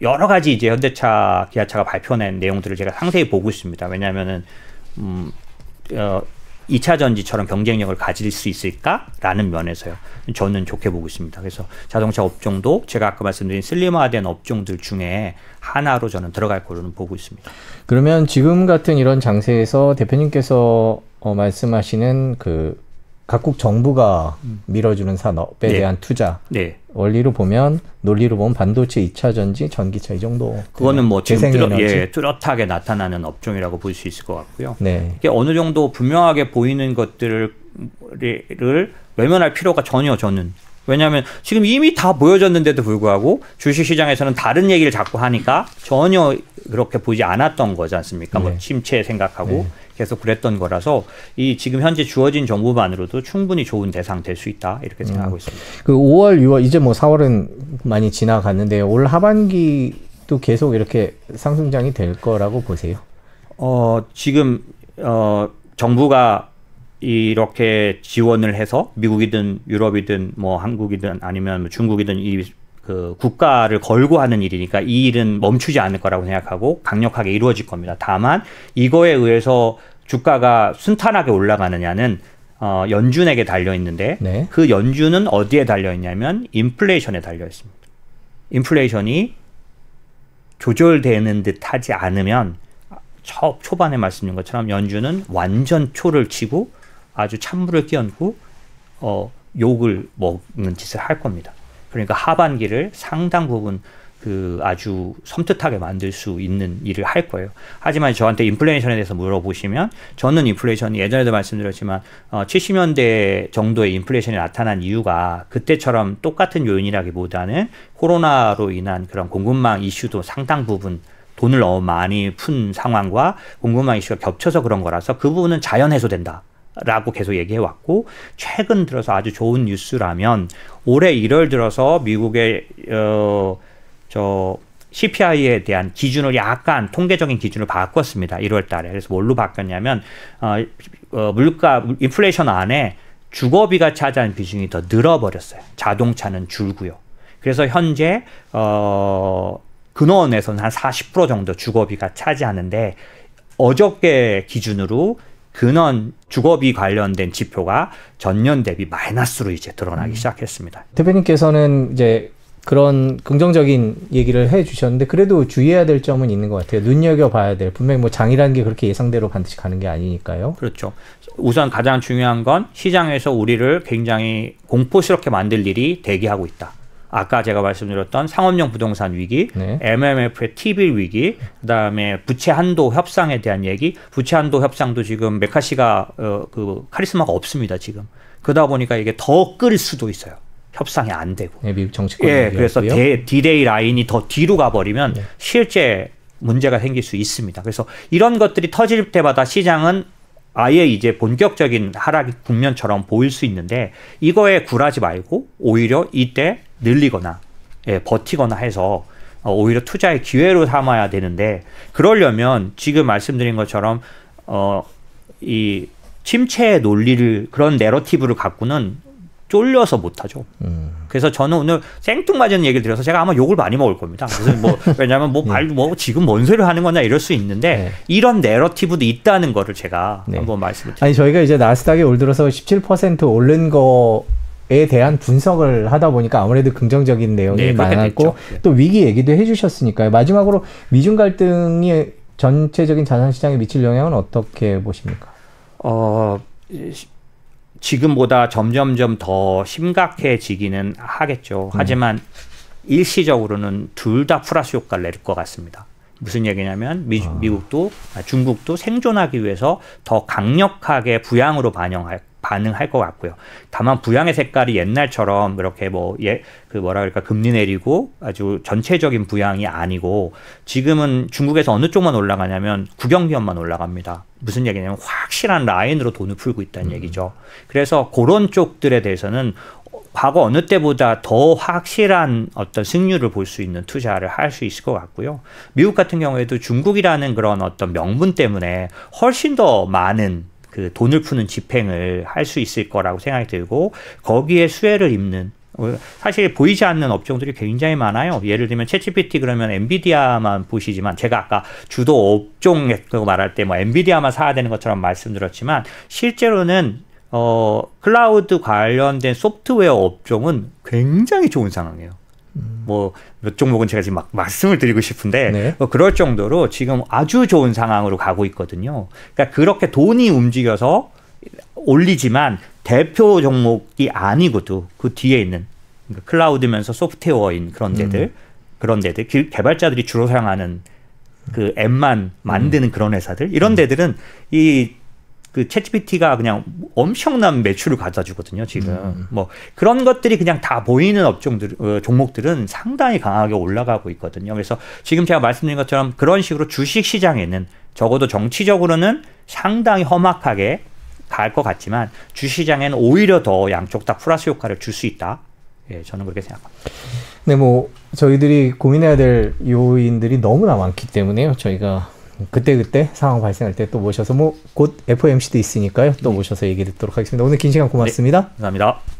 여러 가지 이제 현대차, 기아차가 발표낸 내용들을 제가 상세히 보고 있습니다. 왜냐하면은 음, 어, 2차 전지처럼 경쟁력을 가질 수 있을까라는 면에서요. 저는 좋게 보고 있습니다. 그래서 자동차 업종도 제가 아까 말씀드린 슬림화된 업종들 중에 하나로 저는 들어갈 거로는 보고 있습니다. 그러면 지금 같은 이런 장세에서 대표님께서 어, 말씀하시는 그 각국 정부가 음. 밀어주는 산업에 네. 대한 투자 네. 원리로 보면 논리로 보면 반도체, 이차 전지, 전기차 이 정도 그거는 뭐 지금 뚜렷, 예, 뚜렷하게 나타나는 업종이라고 볼 수 있을 것 같고요. 네. 이게 어느 정도 분명하게 보이는 것들을 외면할 필요가 전혀 저는 왜냐하면 지금 이미 다 보여졌는데도 불구하고 주식시장에서는 다른 얘기를 자꾸 하니까 전혀 그렇게 보지 않았던 거지 않습니까? 뭐 네. 뭐 침체 생각하고. 네. 계속 그랬던 거라서 이 지금 현재 주어진 정부만으로도 충분히 좋은 대상 될 수 있다 이렇게 음. 생각하고 음. 있습니다. 그 5월, 6월 이제 뭐 4월은 많이 지나갔는데 올 하반기도 계속 이렇게 상승장이 될 거라고 보세요? 어 지금 어 정부가 이렇게 지원을 해서 미국이든 유럽이든 뭐 한국이든 아니면 뭐 중국이든 이그 국가를 걸고 하는 일이니까 이 일은 멈추지 않을 거라고 생각하고 강력하게 이루어질 겁니다. 다만 이거에 의해서 주가가 순탄하게 올라가느냐는 어, 연준에게 달려 있는데 네. 그 연준은 어디에 달려 있냐면 인플레이션에 달려 있습니다. 인플레이션이 조절되는 듯 하지 않으면 첫 초반에 말씀드린 것처럼 연준은 완전 초를 치고 아주 찬물을 끼얹고 어, 욕을 먹는 짓을 할 겁니다. 그러니까 하반기를 상당 부분 그 아주 섬뜩하게 만들 수 있는 일을 할 거예요. 하지만 저한테 인플레이션에 대해서 물어보시면 저는 인플레이션 예전에도 말씀드렸지만 어 70년대 정도의 인플레이션이 나타난 이유가 그때처럼 똑같은 요인이라기보다는 코로나로 인한 그런 공급망 이슈도 상당 부분 돈을 너무 많이 푼 상황과 공급망 이슈가 겹쳐서 그런 거라서 그 부분은 자연 해소된다. 라고 계속 얘기해 왔고 최근 들어서 아주 좋은 뉴스라면 올해 1월 들어서 미국의 어 저 CPI에 대한 기준을 약간 통계적인 기준을 바꿨습니다. 1월 달에. 그래서 뭘로 바뀌었냐면 어, 어 물가 인플레이션 안에 주거비가 차지하는 비중이 더 늘어버렸어요. 자동차는 줄고요. 그래서 현재 어 근원에서는 한 40% 정도 주거비가 차지하는데 어저께 기준으로 근원 주거비 관련된 지표가 전년 대비 마이너스로 이제 드러나기 음. 시작했습니다. 대표님께서는 이제 그런 긍정적인 얘기를 해 주셨는데 그래도 주의해야 될 점은 있는 것 같아요. 눈여겨 봐야 될 분명히 뭐 장이라는 게 그렇게 예상대로 반드시 가는 게 아니니까요. 그렇죠. 우선 가장 중요한 건 시장에서 우리를 굉장히 공포스럽게 만들 일이 대기하고 있다. 아까 제가 말씀드렸던 상업용 부동산 위기, 네. MMF의 티빌 위기, 그다음에 부채 한도 협상에 대한 얘기. 부채 한도 협상도 지금 메카 시가 어, 그 카리스마가 없습니다 지금. 그러다 보니까 이게 더 끌 수도 있어요. 협상이 안 되고. 네, 미국 정치권. 예, 그래서 데, 디데이 라인이 더 뒤로 가버리면 네. 실제 문제가 생길 수 있습니다. 그래서 이런 것들이 터질 때마다 시장은 아예 이제 본격적인 하락 국면처럼 보일 수 있는데 이거에 굴하지 말고 오히려 이때 늘리거나 예, 버티거나 해서 어, 오히려 투자의 기회로 삼아야 되는데 그러려면 지금 말씀드린 것처럼 어이 침체의 논리를 그런 내러티브를 갖고는 쫄려서 못하죠. 음. 그래서 저는 오늘 생뚱맞은 얘기를 드려서 제가 아마 욕을 많이 먹을 겁니다. 무슨 뭐 왜냐하면 뭐말뭐 네. 뭐 지금 뭔 소리를 하는 거냐 이럴 수 있는데 네. 이런 내러티브도 있다는 거를 제가 네. 한번 말씀을 드립니다. 아니 저희가 이제 나스닥이 올 들어서 17% 오른 거에 대한 분석을 하다 보니까 아무래도 긍정적인 내용이 네, 많았고 네. 또 위기 얘기도 해주셨으니까요. 마지막으로 미중 갈등이 전체적인 자산 시장에 미칠 영향은 어떻게 보십니까? 어 지금보다 점점점 더 심각해지기는 하겠죠. 음. 하지만 음. 일시적으로는 둘 다 플러스 효과를 낼 것 같습니다. 무슨 얘기냐면 미, 아. 미국도 아, 중국도 생존하기 위해서 더 강력하게 부양으로 반영할 반응할 것 같고요. 다만 부양의 색깔이 옛날처럼 이렇게 뭐 예 그 뭐라 그럴까 금리 내리고 아주 전체적인 부양이 아니고 지금은 중국에서 어느 쪽만 올라가냐면 국영기업만 올라갑니다. 무슨 얘기냐면 확실한 라인으로 돈을 풀고 있다는 음. 얘기죠. 그래서 그런 쪽들에 대해서는 과거 어느 때보다 더 확실한 어떤 승률을 볼 수 있는 투자를 할 수 있을 것 같고요. 미국 같은 경우에도 중국이라는 그런 어떤 명분 때문에 훨씬 더 많은 그 돈을 푸는 집행을 할 수 있을 거라고 생각이 들고 거기에 수혜를 입는 어, 사실 보이지 않는 업종들이 굉장히 많아요. 예를 들면 채치피티 그러면 엔비디아만 보시지만 제가 아까 주도 업종 말할 때 뭐 엔비디아만 사야 되는 것처럼 말씀드렸지만 실제로는 어 클라우드 관련된 소프트웨어 업종은 굉장히 좋은 상황이에요. 뭐몇 종목은 제가 지금 막 말씀을 드리고 싶은데 네. 뭐 그럴 정도로 지금 아주 좋은 상황으로 가고 있거든요. 그러니까 그렇게 돈이 움직여서 올리지만 대표 종목이 아니고도 그 뒤에 있는 그러니까 클라우드면서 소프트웨어인 그런 데들 음. 그런 데들 개발자들이 주로 사용하는 그 앱만 만드는 음. 그런 회사들 이런 음. 데들은 이그 챗GPT가 그냥 엄청난 매출을 가져다 주거든요. 지금 음, 음. 뭐 그런 것들이 그냥 다 보이는 업종들 어, 종목들은 상당히 강하게 올라가고 있거든요. 그래서 지금 제가 말씀드린 것처럼 그런 식으로 주식 시장에는 적어도 정치적으로는 상당히 험악하게 갈 것 같지만 주시장에는 오히려 더 양쪽 다 플러스 효과를 줄 수 있다. 예, 저는 그렇게 생각합니다. 네, 뭐 저희들이 고민해야 될 요인들이 너무나 많기 때문에요. 저희가 그때그때 상황 발생할 때 또 모셔서 뭐 곧 FOMC도 있으니까요. 또 네. 모셔서 얘기 듣도록 하겠습니다. 오늘 긴 시간 고맙습니다. 네, 감사합니다.